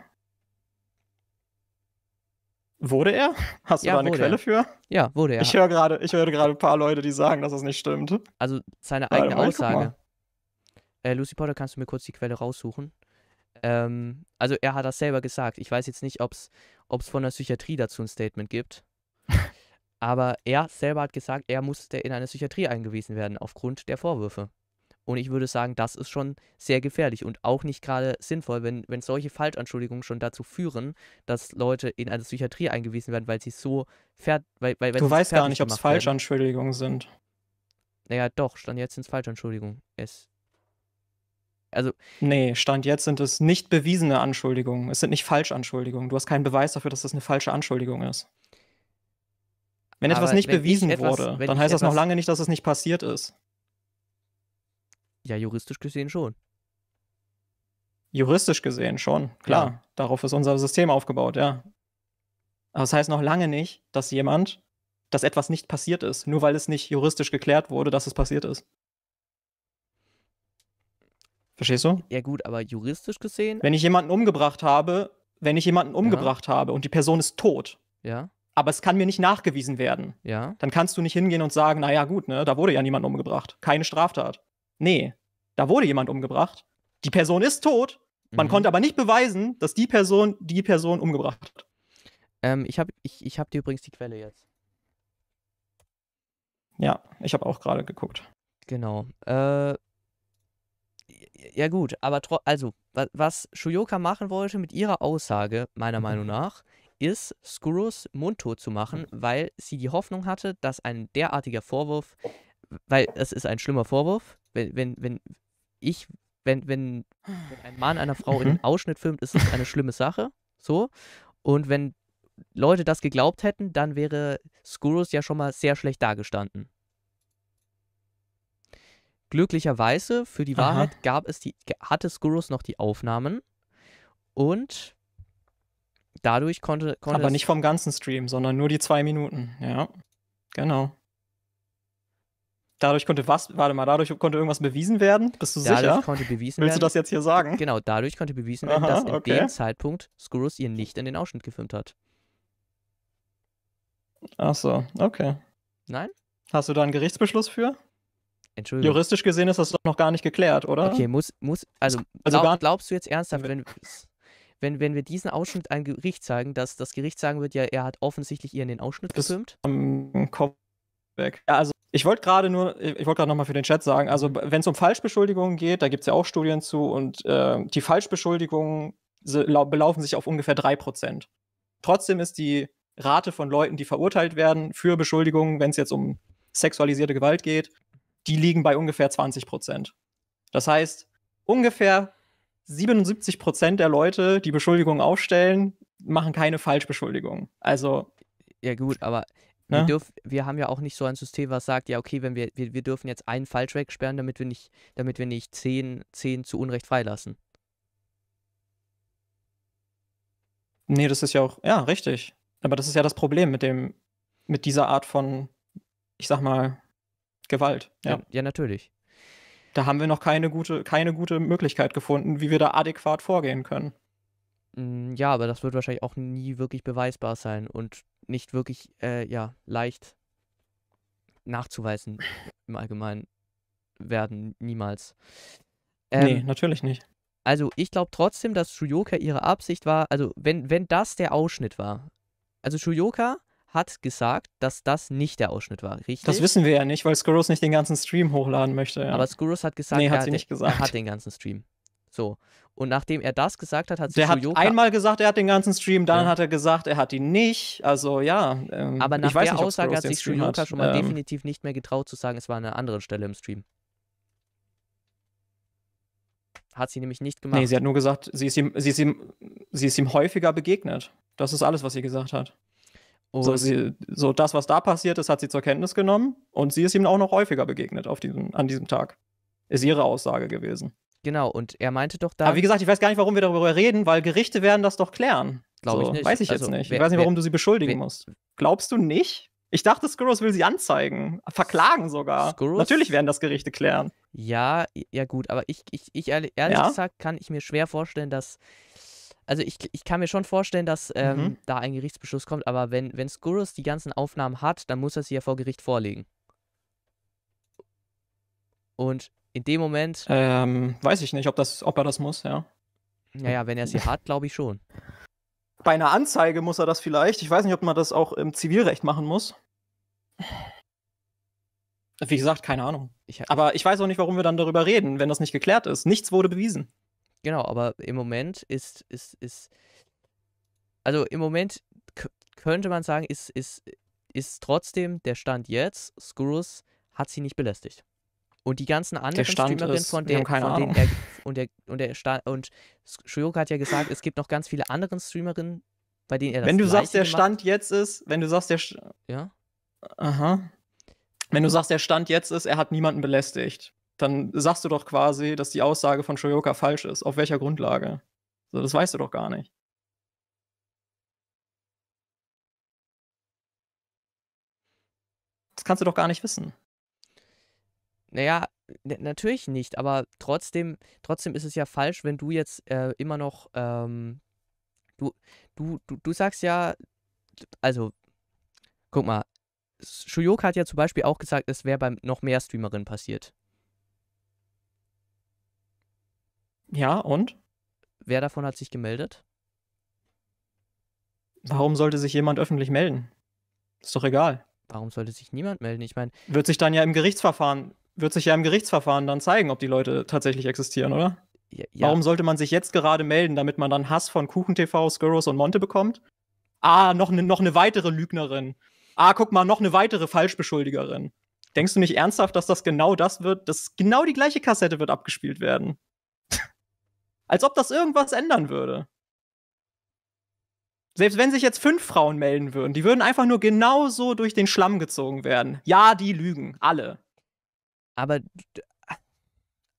Wurde er? Hast du ja, da eine Quelle er. für? Ja, wurde er. Ich höre gerade hör ein paar Leute, die sagen, dass das nicht stimmt. Also seine eigene Warte, Aussage. Äh, Lucy Potter, kannst du mir kurz die Quelle raussuchen? Ähm, also er hat das selber gesagt. Ich weiß jetzt nicht, ob es von der Psychiatrie dazu ein Statement gibt. Aber er selber hat gesagt, er musste in eine Psychiatrie eingewiesen werden aufgrund der Vorwürfe. Und ich würde sagen, das ist schon sehr gefährlich und auch nicht gerade sinnvoll, wenn, wenn solche Falschanschuldigungen schon dazu führen, dass Leute in eine Psychiatrie eingewiesen werden, weil sie so fertig. Weil, weil, du weißt gar nicht, ob es Falschanschuldigungen sind. Naja, doch, stand jetzt sind es Falschanschuldigungen. Es. Also. Nee, Stand jetzt sind es nicht bewiesene Anschuldigungen. Es sind nicht Falschanschuldigungen. Du hast keinen Beweis dafür, dass das eine falsche Anschuldigung ist. Wenn etwas nicht wenn bewiesen etwas, wurde, dann heißt das noch lange nicht, dass es nicht passiert ist. Ja, juristisch gesehen schon. Juristisch gesehen schon, klar. Ja. Darauf ist unser System aufgebaut, ja. Aber es das heißt noch lange nicht, dass jemand, dass etwas nicht passiert ist, nur weil es nicht juristisch geklärt wurde, dass es passiert ist. Verstehst du? Ja, gut, aber juristisch gesehen. Wenn ich jemanden umgebracht habe, wenn ich jemanden umgebracht ja. habe und die Person ist tot. Ja aber es kann mir nicht nachgewiesen werden. Ja. Dann kannst du nicht hingehen und sagen, naja, gut, ne, da wurde ja niemand umgebracht. Keine Straftat. Nee, da wurde jemand umgebracht. Die Person ist tot. Man mhm. konnte aber nicht beweisen, dass die Person die Person umgebracht hat. Ähm, ich habe ich, ich hab dir übrigens die Quelle jetzt. Ja, ich habe auch gerade geguckt. Genau. Äh, ja gut, aber also was Shuyoka machen wollte mit ihrer Aussage meiner mhm. Meinung nach ist, Skurrus mundtot zu machen, mhm. weil sie die Hoffnung hatte, dass ein derartiger Vorwurf, weil es ist ein schlimmer Vorwurf, wenn, wenn, wenn ich, wenn, wenn, wenn ein Mann einer Frau in mhm. einen Ausschnitt filmt, ist es eine schlimme Sache. So. Und wenn Leute das geglaubt hätten, dann wäre Skurrus ja schon mal sehr schlecht dagestanden. Glücklicherweise für die Wahrheit Aha. gab es die, hatte Skurrus noch die Aufnahmen und dadurch konnte, konnte Aber nicht vom ganzen Stream, sondern nur die zwei Minuten, ja. Genau. Dadurch konnte was, warte mal, dadurch konnte irgendwas bewiesen werden? Bist du dadurch sicher? Dadurch konnte bewiesen Willst werden, du das jetzt hier sagen? Genau, dadurch konnte bewiesen werden, Aha, dass in dem Zeitpunkt Skurrus ihr nicht in den Ausschnitt gefilmt hat. Ach so, okay. Nein? Hast du da einen Gerichtsbeschluss für? Entschuldigung. Juristisch gesehen ist das doch noch gar nicht geklärt, oder? Okay, muss, muss, also, also glaub, glaubst du jetzt ernsthaft, wenn, wenn, wenn wir diesen Ausschnitt an Gericht zeigen, dass das Gericht sagen wird, ja, er hat offensichtlich ihren den Ausschnitt das gefilmt. Am Kopf weg. Ja, also ich wollte gerade nur, ich wollte gerade nochmal für den Chat sagen, also wenn es um Falschbeschuldigungen geht, da gibt es ja auch Studien zu und äh, die Falschbeschuldigungen belaufen sich auf ungefähr 3%. Trotzdem ist die Rate von Leuten, die verurteilt werden für Beschuldigungen, wenn es jetzt um sexualisierte Gewalt geht, die liegen bei ungefähr 20%. Das heißt, ungefähr 77 Prozent der Leute, die Beschuldigungen aufstellen, machen keine Falschbeschuldigung. Also. Ja, gut, aber ne? wir, dürf, wir haben ja auch nicht so ein System, was sagt, ja, okay, wenn wir, wir, wir dürfen jetzt einen falsch wegsperren, damit wir nicht, damit wir nicht zehn, zehn zu Unrecht freilassen. Nee, das ist ja auch, ja, richtig. Aber das ist ja das Problem mit dem, mit dieser Art von, ich sag mal, Gewalt. Ja, ja, ja natürlich da haben wir noch keine gute, keine gute Möglichkeit gefunden, wie wir da adäquat vorgehen können. Mm, ja, aber das wird wahrscheinlich auch nie wirklich beweisbar sein und nicht wirklich, äh, ja, leicht nachzuweisen im Allgemeinen werden. Niemals. Ähm, nee, natürlich nicht. Also ich glaube trotzdem, dass Shuyoka ihre Absicht war, also wenn, wenn das der Ausschnitt war. Also Shuyoka hat gesagt, dass das nicht der Ausschnitt war, richtig? Das wissen wir ja nicht, weil Skurrus nicht den ganzen Stream hochladen möchte. Ja. Aber Skurrus hat gesagt, nee, hat er, hat nicht den, gesagt. er hat den ganzen Stream. So. Und nachdem er das gesagt hat, hat sich Der hat einmal gesagt, er hat den ganzen Stream, dann ja. hat er gesagt, er hat ihn nicht. Also ja. Ähm, Aber nach der nicht, Aussage hat sich Shuyoka schon mal ähm, definitiv nicht mehr getraut zu sagen, es war an einer anderen Stelle im Stream. Hat sie nämlich nicht gemacht. Nee, sie hat nur gesagt, sie ist ihm, sie ist ihm, sie ist ihm häufiger begegnet. Das ist alles, was sie gesagt hat. Und so, sie, so das, was da passiert ist, hat sie zur Kenntnis genommen und sie ist ihm auch noch häufiger begegnet auf diesem, an diesem Tag. Ist ihre Aussage gewesen. Genau, und er meinte doch da. Aber wie gesagt, ich weiß gar nicht, warum wir darüber reden, weil Gerichte werden das doch klären. Glaube so, ich nicht. Weiß ich also, jetzt nicht. Wer, ich weiß nicht, warum wer, du sie beschuldigen wer, musst. Glaubst du nicht? Ich dachte, Skurrus will sie anzeigen, verklagen sogar. Skurrus? Natürlich werden das Gerichte klären. Ja, ja gut, aber ich, ich, ich ehrlich ja? gesagt kann ich mir schwer vorstellen, dass also ich, ich kann mir schon vorstellen, dass ähm, mhm. da ein Gerichtsbeschluss kommt, aber wenn, wenn Skurrus die ganzen Aufnahmen hat, dann muss er sie ja vor Gericht vorlegen. Und in dem Moment. Ähm, weiß ich nicht, ob, das, ob er das muss, ja. Naja, wenn er sie hat, glaube ich schon. Bei einer Anzeige muss er das vielleicht. Ich weiß nicht, ob man das auch im Zivilrecht machen muss. Wie gesagt, keine Ahnung. Ich, aber ich weiß auch nicht, warum wir dann darüber reden, wenn das nicht geklärt ist. Nichts wurde bewiesen. Genau, aber im Moment ist, ist, ist, also im Moment könnte man sagen, ist, ist, ist trotzdem der Stand jetzt, Skurus hat sie nicht belästigt. Und die ganzen anderen Streamerinnen ist, von, der, von denen er, und der und der Sta und Shoyoka hat ja gesagt, es gibt noch ganz viele andere Streamerinnen, bei denen er das Wenn du sagst, der Stand jetzt ist, wenn du sagst, der St Ja. Aha. Wenn du sagst, der Stand jetzt ist, er hat niemanden belästigt dann sagst du doch quasi, dass die Aussage von Shoyoka falsch ist. Auf welcher Grundlage? So, das weißt du doch gar nicht. Das kannst du doch gar nicht wissen. Naja, natürlich nicht, aber trotzdem, trotzdem ist es ja falsch, wenn du jetzt äh, immer noch, ähm, du, du, du, du sagst ja, also, guck mal, Shuyoka hat ja zum Beispiel auch gesagt, es wäre bei noch mehr Streamerinnen passiert. Ja, und? Wer davon hat sich gemeldet? Warum sollte sich jemand öffentlich melden? Ist doch egal. Warum sollte sich niemand melden? Ich meine. Wird sich dann ja im Gerichtsverfahren, wird sich ja im Gerichtsverfahren dann zeigen, ob die Leute tatsächlich existieren, oder? Ja, ja. Warum sollte man sich jetzt gerade melden, damit man dann Hass von KuchenTV, Skurros und Monte bekommt? Ah, noch eine noch ne weitere Lügnerin. Ah, guck mal, noch eine weitere Falschbeschuldigerin. Denkst du nicht ernsthaft, dass das genau das wird, dass genau die gleiche Kassette wird abgespielt werden? Als ob das irgendwas ändern würde. Selbst wenn sich jetzt fünf Frauen melden würden, die würden einfach nur genauso durch den Schlamm gezogen werden. Ja, die lügen, alle. Aber,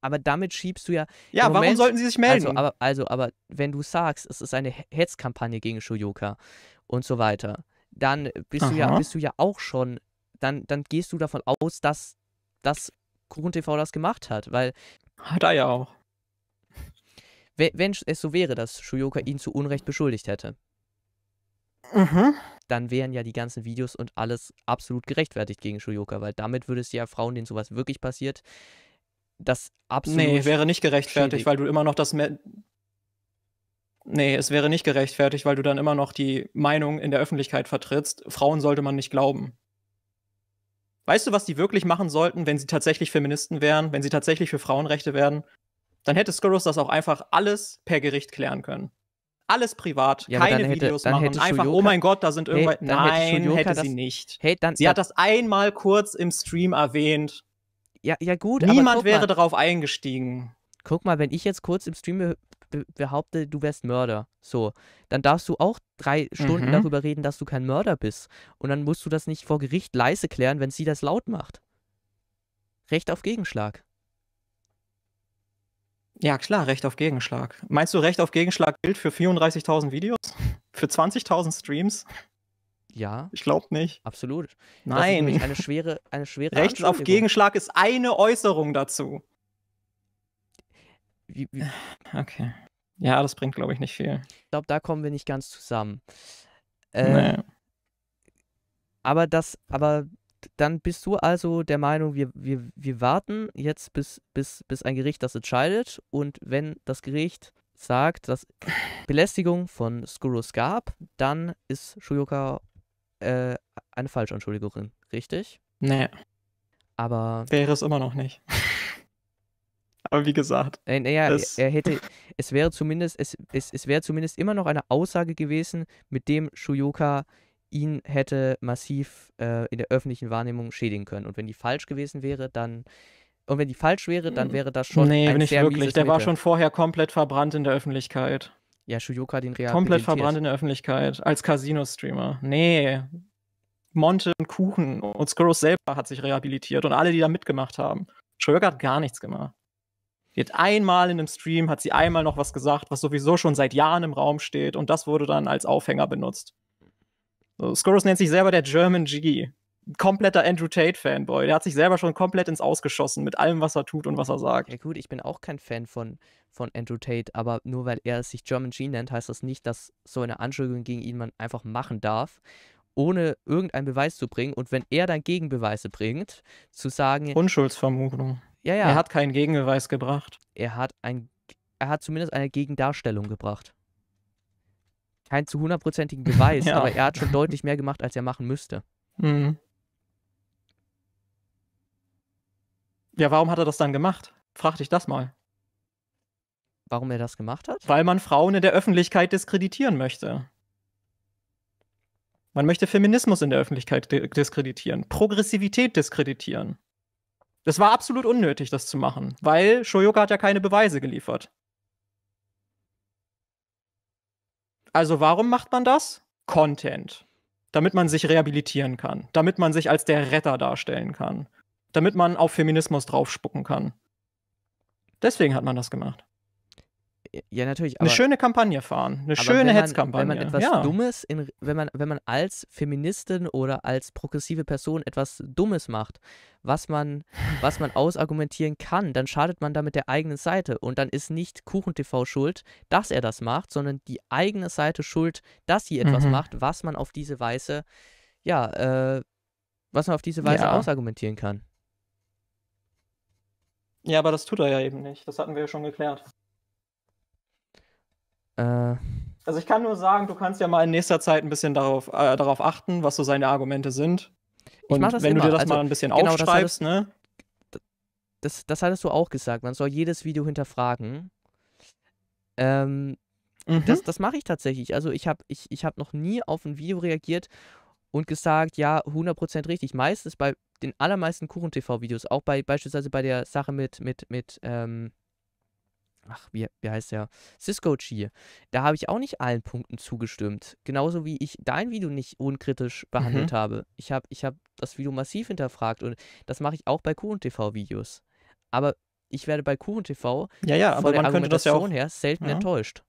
aber damit schiebst du ja. Ja, warum sollten sie sich melden? Also aber, also, aber wenn du sagst, es ist eine Hetzkampagne gegen Shoyoka und so weiter, dann bist du ja, bist du ja auch schon, dann, dann gehst du davon aus, dass, dass Kuchen TV das gemacht hat, weil. Hat er ja auch wenn es so wäre, dass Shuyoka ihn zu Unrecht beschuldigt hätte, mhm. dann wären ja die ganzen Videos und alles absolut gerechtfertigt gegen Shuyoka, weil damit würde es ja Frauen, denen sowas wirklich passiert, das absolut. Nee, wäre nicht gerechtfertigt, schädigt. weil du immer noch das. Me nee, es wäre nicht gerechtfertigt, weil du dann immer noch die Meinung in der Öffentlichkeit vertrittst, Frauen sollte man nicht glauben. Weißt du, was die wirklich machen sollten, wenn sie tatsächlich Feministen wären, wenn sie tatsächlich für Frauenrechte wären? dann hätte Skurrus das auch einfach alles per Gericht klären können. Alles privat, ja, keine hätte, Videos machen, einfach, oh mein Gott, da sind irgendwelche. Hey, Nein, hätte, hätte sie das, nicht. Hey, dann, sie dann, hat das einmal kurz im Stream erwähnt. Ja, ja gut, Niemand wäre mal, darauf eingestiegen. Guck mal, wenn ich jetzt kurz im Stream behaupte, du wärst Mörder, so, dann darfst du auch drei Stunden mhm. darüber reden, dass du kein Mörder bist. Und dann musst du das nicht vor Gericht leise klären, wenn sie das laut macht. Recht auf Gegenschlag. Ja, klar, Recht auf Gegenschlag. Meinst du, Recht auf Gegenschlag gilt für 34.000 Videos? Für 20.000 Streams? Ja. Ich glaube nicht. Absolut. Nein. Das eine schwere, eine schwere Recht auf Gegenschlag ist eine Äußerung dazu. Wie, wie? Okay. Ja, das bringt, glaube ich, nicht viel. Ich glaube, da kommen wir nicht ganz zusammen. Äh, nee. Ähm, aber das, aber dann bist du also der Meinung, wir, wir, wir warten jetzt, bis, bis, bis ein Gericht das entscheidet. Und wenn das Gericht sagt, dass Belästigung von Skurus gab, dann ist Shuyoka äh, eine Falschanschuldigerin, richtig? Nee. Aber. Wäre es immer noch nicht. Aber wie gesagt. Äh, naja, es er, hätte. es wäre zumindest, es, es, es wäre zumindest immer noch eine Aussage gewesen, mit dem Shuyoka ihn hätte massiv äh, in der öffentlichen Wahrnehmung schädigen können. Und wenn die falsch gewesen wäre, dann und wenn die falsch wäre, dann hm. wäre das schon. Nee, ein nicht sehr wirklich. Der Mittel. war schon vorher komplett verbrannt in der Öffentlichkeit. Ja, Shuyoka den Real. Komplett verbrannt in der Öffentlichkeit als Casino-Streamer. Nee. Monte und Kuchen und Skurrus selber hat sich rehabilitiert und alle, die da mitgemacht haben. Shuyoka hat gar nichts gemacht. Jetzt einmal in einem Stream hat sie einmal noch was gesagt, was sowieso schon seit Jahren im Raum steht und das wurde dann als Aufhänger benutzt. So, Scorus nennt sich selber der German G. Kompletter Andrew Tate-Fanboy. Der hat sich selber schon komplett ins Ausgeschossen mit allem, was er tut und was er sagt. Ja, gut, ich bin auch kein Fan von, von Andrew Tate, aber nur weil er sich German G nennt, heißt das nicht, dass so eine Anschuldigung gegen ihn man einfach machen darf ohne irgendeinen Beweis zu bringen und wenn er dann Gegenbeweise bringt, zu sagen. Unschuldsvermutung. Ja, ja. Er hat keinen Gegenbeweis gebracht. Er hat, ein, er hat zumindest eine Gegendarstellung gebracht keinen zu hundertprozentigen Beweis, ja. aber er hat schon deutlich mehr gemacht, als er machen müsste. Mhm. Ja, warum hat er das dann gemacht? Frag dich das mal. Warum er das gemacht hat? Weil man Frauen in der Öffentlichkeit diskreditieren möchte. Man möchte Feminismus in der Öffentlichkeit diskreditieren, Progressivität diskreditieren. Das war absolut unnötig, das zu machen, weil Shoyoka hat ja keine Beweise geliefert. Also warum macht man das? Content. Damit man sich rehabilitieren kann. Damit man sich als der Retter darstellen kann. Damit man auf Feminismus draufspucken kann. Deswegen hat man das gemacht ja, natürlich. Aber, eine schöne Kampagne fahren. Eine schöne Hetzkampagne. Wenn man etwas ja. Dummes, in, wenn, man, wenn man als Feministin oder als progressive Person etwas Dummes macht, was man, was man ausargumentieren kann, dann schadet man damit der eigenen Seite. Und dann ist nicht KuchenTV schuld, dass er das macht, sondern die eigene Seite schuld, dass sie etwas mhm. macht, was man auf diese Weise, ja, äh, was man auf diese Weise ja. ausargumentieren kann. Ja, aber das tut er ja eben nicht. Das hatten wir ja schon geklärt. Äh, also ich kann nur sagen, du kannst ja mal in nächster Zeit ein bisschen darauf, äh, darauf achten, was so seine Argumente sind. Und wenn immer. du dir das also, mal ein bisschen genau, aufschreibst, das hattest, ne? Das, das hattest du auch gesagt, man soll jedes Video hinterfragen. Ähm, mhm. Das, das mache ich tatsächlich. Also ich habe ich, ich hab noch nie auf ein Video reagiert und gesagt, ja, 100% richtig. Meistens bei den allermeisten Kuchen-TV-Videos, auch bei beispielsweise bei der Sache mit, mit, mit, ähm, ach, wie, wie heißt der? Cisco Chi. Da habe ich auch nicht allen Punkten zugestimmt. Genauso wie ich dein Video nicht unkritisch behandelt mhm. habe. Ich habe ich hab das Video massiv hinterfragt und das mache ich auch bei QTV-Videos. Aber ich werde bei QTV ja, ja, von der Argumentation ja her selten ja. enttäuscht.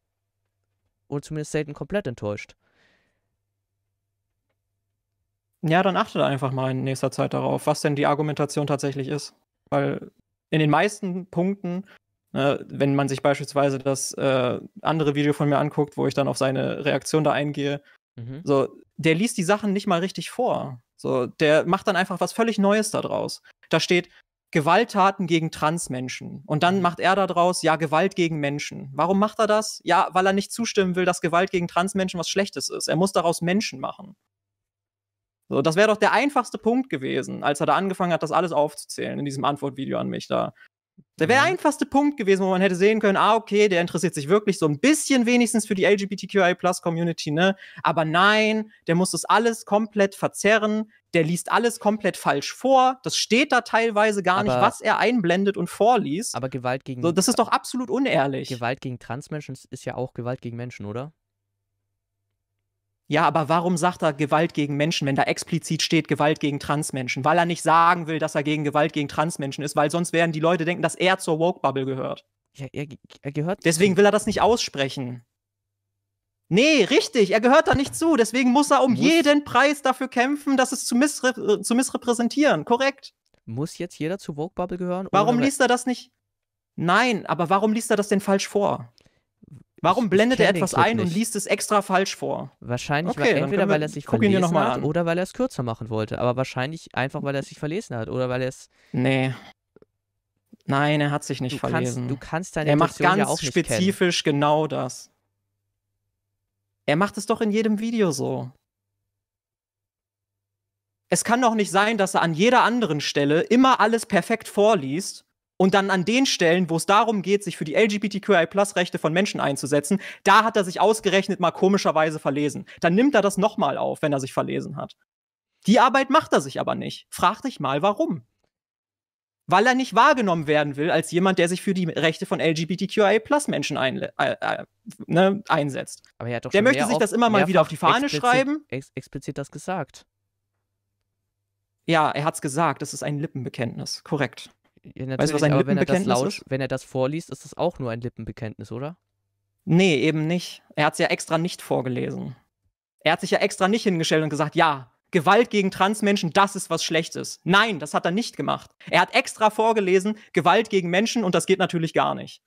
Oder zumindest selten komplett enttäuscht. Ja, dann achtet einfach mal in nächster Zeit darauf, was denn die Argumentation tatsächlich ist. Weil in den meisten Punkten Ne, wenn man sich beispielsweise das äh, andere Video von mir anguckt, wo ich dann auf seine Reaktion da eingehe, mhm. so, der liest die Sachen nicht mal richtig vor. So, der macht dann einfach was völlig Neues daraus. Da steht Gewalttaten gegen Transmenschen. Und dann mhm. macht er daraus, ja, Gewalt gegen Menschen. Warum macht er das? Ja, weil er nicht zustimmen will, dass Gewalt gegen Transmenschen was Schlechtes ist. Er muss daraus Menschen machen. So, das wäre doch der einfachste Punkt gewesen, als er da angefangen hat, das alles aufzuzählen in diesem Antwortvideo an mich da. Der wäre der mhm. einfachste Punkt gewesen, wo man hätte sehen können, ah, okay, der interessiert sich wirklich so ein bisschen wenigstens für die LGBTQI-Plus-Community, ne? Aber nein, der muss das alles komplett verzerren, der liest alles komplett falsch vor, das steht da teilweise gar aber, nicht, was er einblendet und vorliest. Aber Gewalt gegen... So, das ist doch absolut unehrlich. Gewalt gegen Transmenschen ist ja auch Gewalt gegen Menschen, oder? Ja, aber warum sagt er Gewalt gegen Menschen, wenn da explizit steht Gewalt gegen Transmenschen? Weil er nicht sagen will, dass er gegen Gewalt gegen Transmenschen ist, weil sonst werden die Leute denken, dass er zur Woke-Bubble gehört. Ja, er, er gehört. Deswegen will er das nicht aussprechen. Nee, richtig, er gehört da nicht zu. Deswegen muss er um muss jeden Preis dafür kämpfen, dass es zu, missre äh, zu missrepräsentieren. Korrekt. Muss jetzt jeder zu Vogue Bubble gehören? Warum liest er das nicht? Nein, aber warum liest er das denn falsch vor? Warum blendet er etwas ein nicht. und liest es extra falsch vor? Wahrscheinlich, okay, weil, entweder weil er sich verlesen hat an. oder weil er es kürzer machen wollte. Aber wahrscheinlich einfach, weil er sich verlesen hat oder weil er es. Nee. Nein, er hat sich nicht du verlesen. Kannst, du kannst deine Er macht ganz ja auch spezifisch genau das. Er macht es doch in jedem Video so. Es kann doch nicht sein, dass er an jeder anderen Stelle immer alles perfekt vorliest und dann an den Stellen, wo es darum geht, sich für die LGBTQI-Plus-Rechte von Menschen einzusetzen, da hat er sich ausgerechnet mal komischerweise verlesen. Dann nimmt er das nochmal auf, wenn er sich verlesen hat. Die Arbeit macht er sich aber nicht. Frag dich mal, warum? Weil er nicht wahrgenommen werden will als jemand, der sich für die Rechte von LGBTQI-Plus-Menschen ein, äh, äh, ne, einsetzt. Aber er hat doch der möchte sich das immer mal wieder auf die Fahne explizit, schreiben. Ex explizit das gesagt. Ja, er hat es gesagt. Das ist ein Lippenbekenntnis. Korrekt. Ja, weißt du, was ein Lippenbekenntnis wenn er, das laut, wenn er das vorliest, ist das auch nur ein Lippenbekenntnis, oder? Nee, eben nicht. Er hat es ja extra nicht vorgelesen. Er hat sich ja extra nicht hingestellt und gesagt, ja, Gewalt gegen Transmenschen, das ist was Schlechtes. Nein, das hat er nicht gemacht. Er hat extra vorgelesen, Gewalt gegen Menschen und das geht natürlich gar nicht.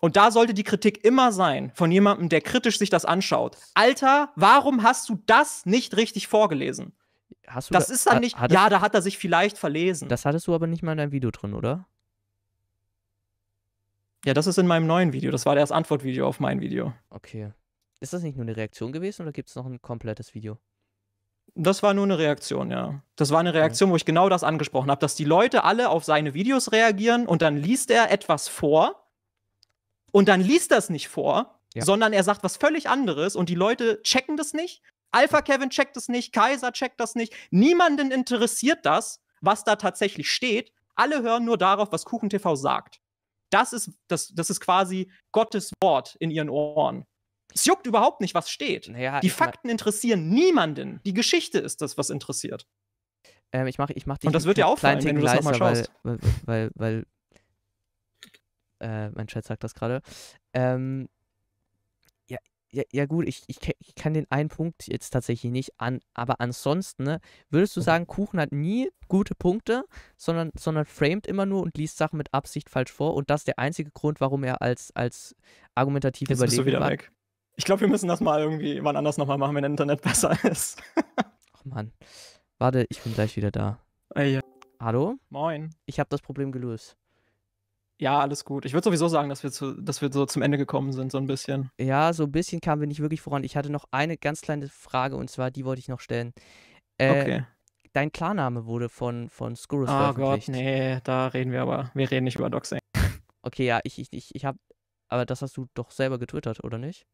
Und da sollte die Kritik immer sein von jemandem, der kritisch sich das anschaut. Alter, warum hast du das nicht richtig vorgelesen? Hast du das da, ist dann nicht. Hattest, ja, da hat er sich vielleicht verlesen. Das hattest du aber nicht mal in deinem Video drin, oder? Ja, das ist in meinem neuen Video. Das war das Antwortvideo auf mein Video. Okay. Ist das nicht nur eine Reaktion gewesen oder gibt es noch ein komplettes Video? Das war nur eine Reaktion, ja. Das war eine Reaktion, wo ich genau das angesprochen habe, dass die Leute alle auf seine Videos reagieren und dann liest er etwas vor und dann liest er es nicht vor, ja. sondern er sagt was völlig anderes und die Leute checken das nicht Alpha Kevin checkt es nicht, Kaiser checkt das nicht. Niemanden interessiert das, was da tatsächlich steht. Alle hören nur darauf, was KuchenTV sagt. Das ist, das, das ist quasi Gottes Wort in ihren Ohren. Es juckt überhaupt nicht, was steht. Naja, die Fakten interessieren niemanden. Die Geschichte ist das, was interessiert. Ähm, ich mache ich mach dich Und das wird dir auffallen, wenn du das nochmal schaust. Weil, weil, weil, weil äh, mein Chat sagt das gerade. Ähm, ja, ja gut, ich, ich, ich kann den einen Punkt jetzt tatsächlich nicht an, aber ansonsten, ne, würdest du mhm. sagen, Kuchen hat nie gute Punkte, sondern, sondern framet immer nur und liest Sachen mit Absicht falsch vor und das ist der einzige Grund, warum er als, als argumentativ jetzt überlegen bist du wieder war. weg. Ich glaube, wir müssen das mal irgendwie wann anders nochmal machen, wenn Internet besser ist. Ach man. Warte, ich bin gleich wieder da. Ey, ja. Hallo? Moin. Ich habe das Problem gelöst. Ja, alles gut. Ich würde sowieso sagen, dass wir, zu, dass wir so zum Ende gekommen sind, so ein bisschen. Ja, so ein bisschen kamen wir nicht wirklich voran. Ich hatte noch eine ganz kleine Frage und zwar, die wollte ich noch stellen. Äh, okay. Dein Klarname wurde von, von Skurrus oh veröffentlicht. Oh Gott, nee, da reden wir aber. Wir reden nicht über Doxing. Okay, ja, ich, ich, ich, ich habe, aber das hast du doch selber getwittert, oder nicht?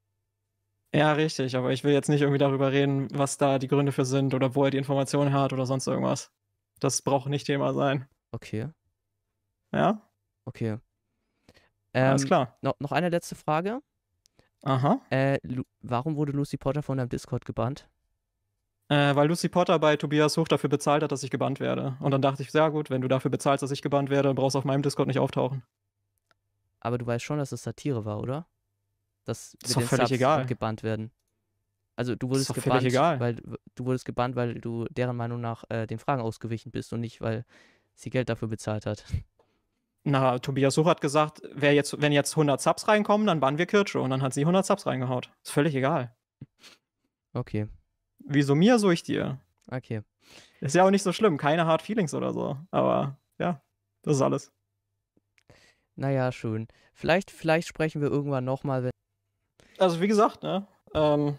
Ja, richtig, aber ich will jetzt nicht irgendwie darüber reden, was da die Gründe für sind oder wo er die Informationen hat oder sonst irgendwas. Das braucht nicht Thema sein. Okay. Ja? Okay. Ähm, Alles klar. No, noch eine letzte Frage. Aha. Äh, warum wurde Lucy Potter von deinem Discord gebannt? Äh, weil Lucy Potter bei Tobias Hoch dafür bezahlt hat, dass ich gebannt werde. Und dann dachte ich, sehr gut, wenn du dafür bezahlst, dass ich gebannt werde, dann brauchst du auf meinem Discord nicht auftauchen. Aber du weißt schon, dass es das Satire war, oder? Dass das ist doch völlig Subs egal. gebannt werden. Also du wurdest gebannt, weil du wurdest gebannt, weil du deren Meinung nach äh, den Fragen ausgewichen bist und nicht, weil sie Geld dafür bezahlt hat. Na, Tobias Such hat gesagt, wer jetzt, wenn jetzt 100 Subs reinkommen, dann bannen wir Kirche. Und dann hat sie 100 Subs reingehaut. Ist völlig egal. Okay. Wieso mir, so ich dir. Okay. Ist ja auch nicht so schlimm. Keine Hard Feelings oder so. Aber ja, das ist alles. Naja, schön. Vielleicht, vielleicht sprechen wir irgendwann nochmal, Also, wie gesagt, ne? Ähm,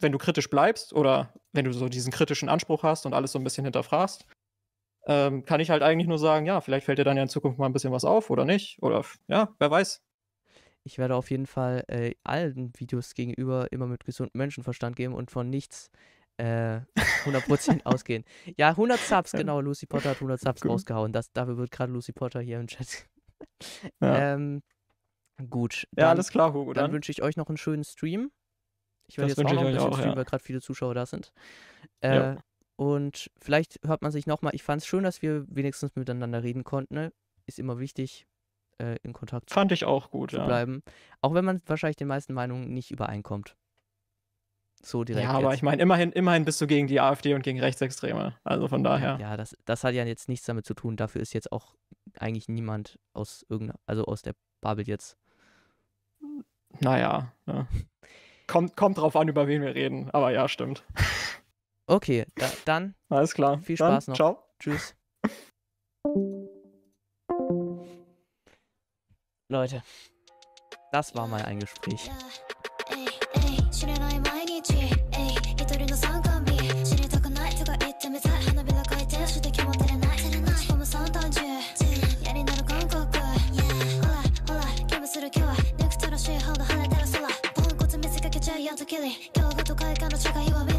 wenn du kritisch bleibst oder wenn du so diesen kritischen Anspruch hast und alles so ein bisschen hinterfragst, ähm, kann ich halt eigentlich nur sagen, ja, vielleicht fällt dir dann ja in Zukunft mal ein bisschen was auf oder nicht. Oder ja, wer weiß. Ich werde auf jeden Fall äh, allen Videos gegenüber immer mit gesundem Menschenverstand geben und von nichts äh, 100% ausgehen. Ja, 100 Subs, genau. Lucy Potter hat 100 Subs gut. rausgehauen. Das, dafür wird gerade Lucy Potter hier im Chat. Ja. Ähm, gut. Dann, ja, alles klar, Hugo. Dann, dann wünsche ich euch noch einen schönen Stream. Ich werde jetzt auch noch ein bisschen auch, streamen, ja. weil gerade viele Zuschauer da sind. Äh, ja. Und vielleicht hört man sich nochmal. Ich fand es schön, dass wir wenigstens miteinander reden konnten. Ne? Ist immer wichtig, äh, in Kontakt fand zu, ich auch gut, zu ja. bleiben. Auch wenn man wahrscheinlich den meisten Meinungen nicht übereinkommt. So direkt. Ja, aber jetzt. ich meine, immerhin, immerhin bist du gegen die AfD und gegen Rechtsextreme. Also von daher. Ja, das, das hat ja jetzt nichts damit zu tun. Dafür ist jetzt auch eigentlich niemand aus irgendeiner, also aus der Bubble jetzt. Naja, ja. Ne? kommt, kommt drauf an, über wen wir reden. Aber ja, stimmt. Okay, da, dann. Alles klar. Viel Spaß dann, noch. Ciao. Tschüss. Leute, das war mal ein Gespräch. Giant killing, 今日ごと快感の違いは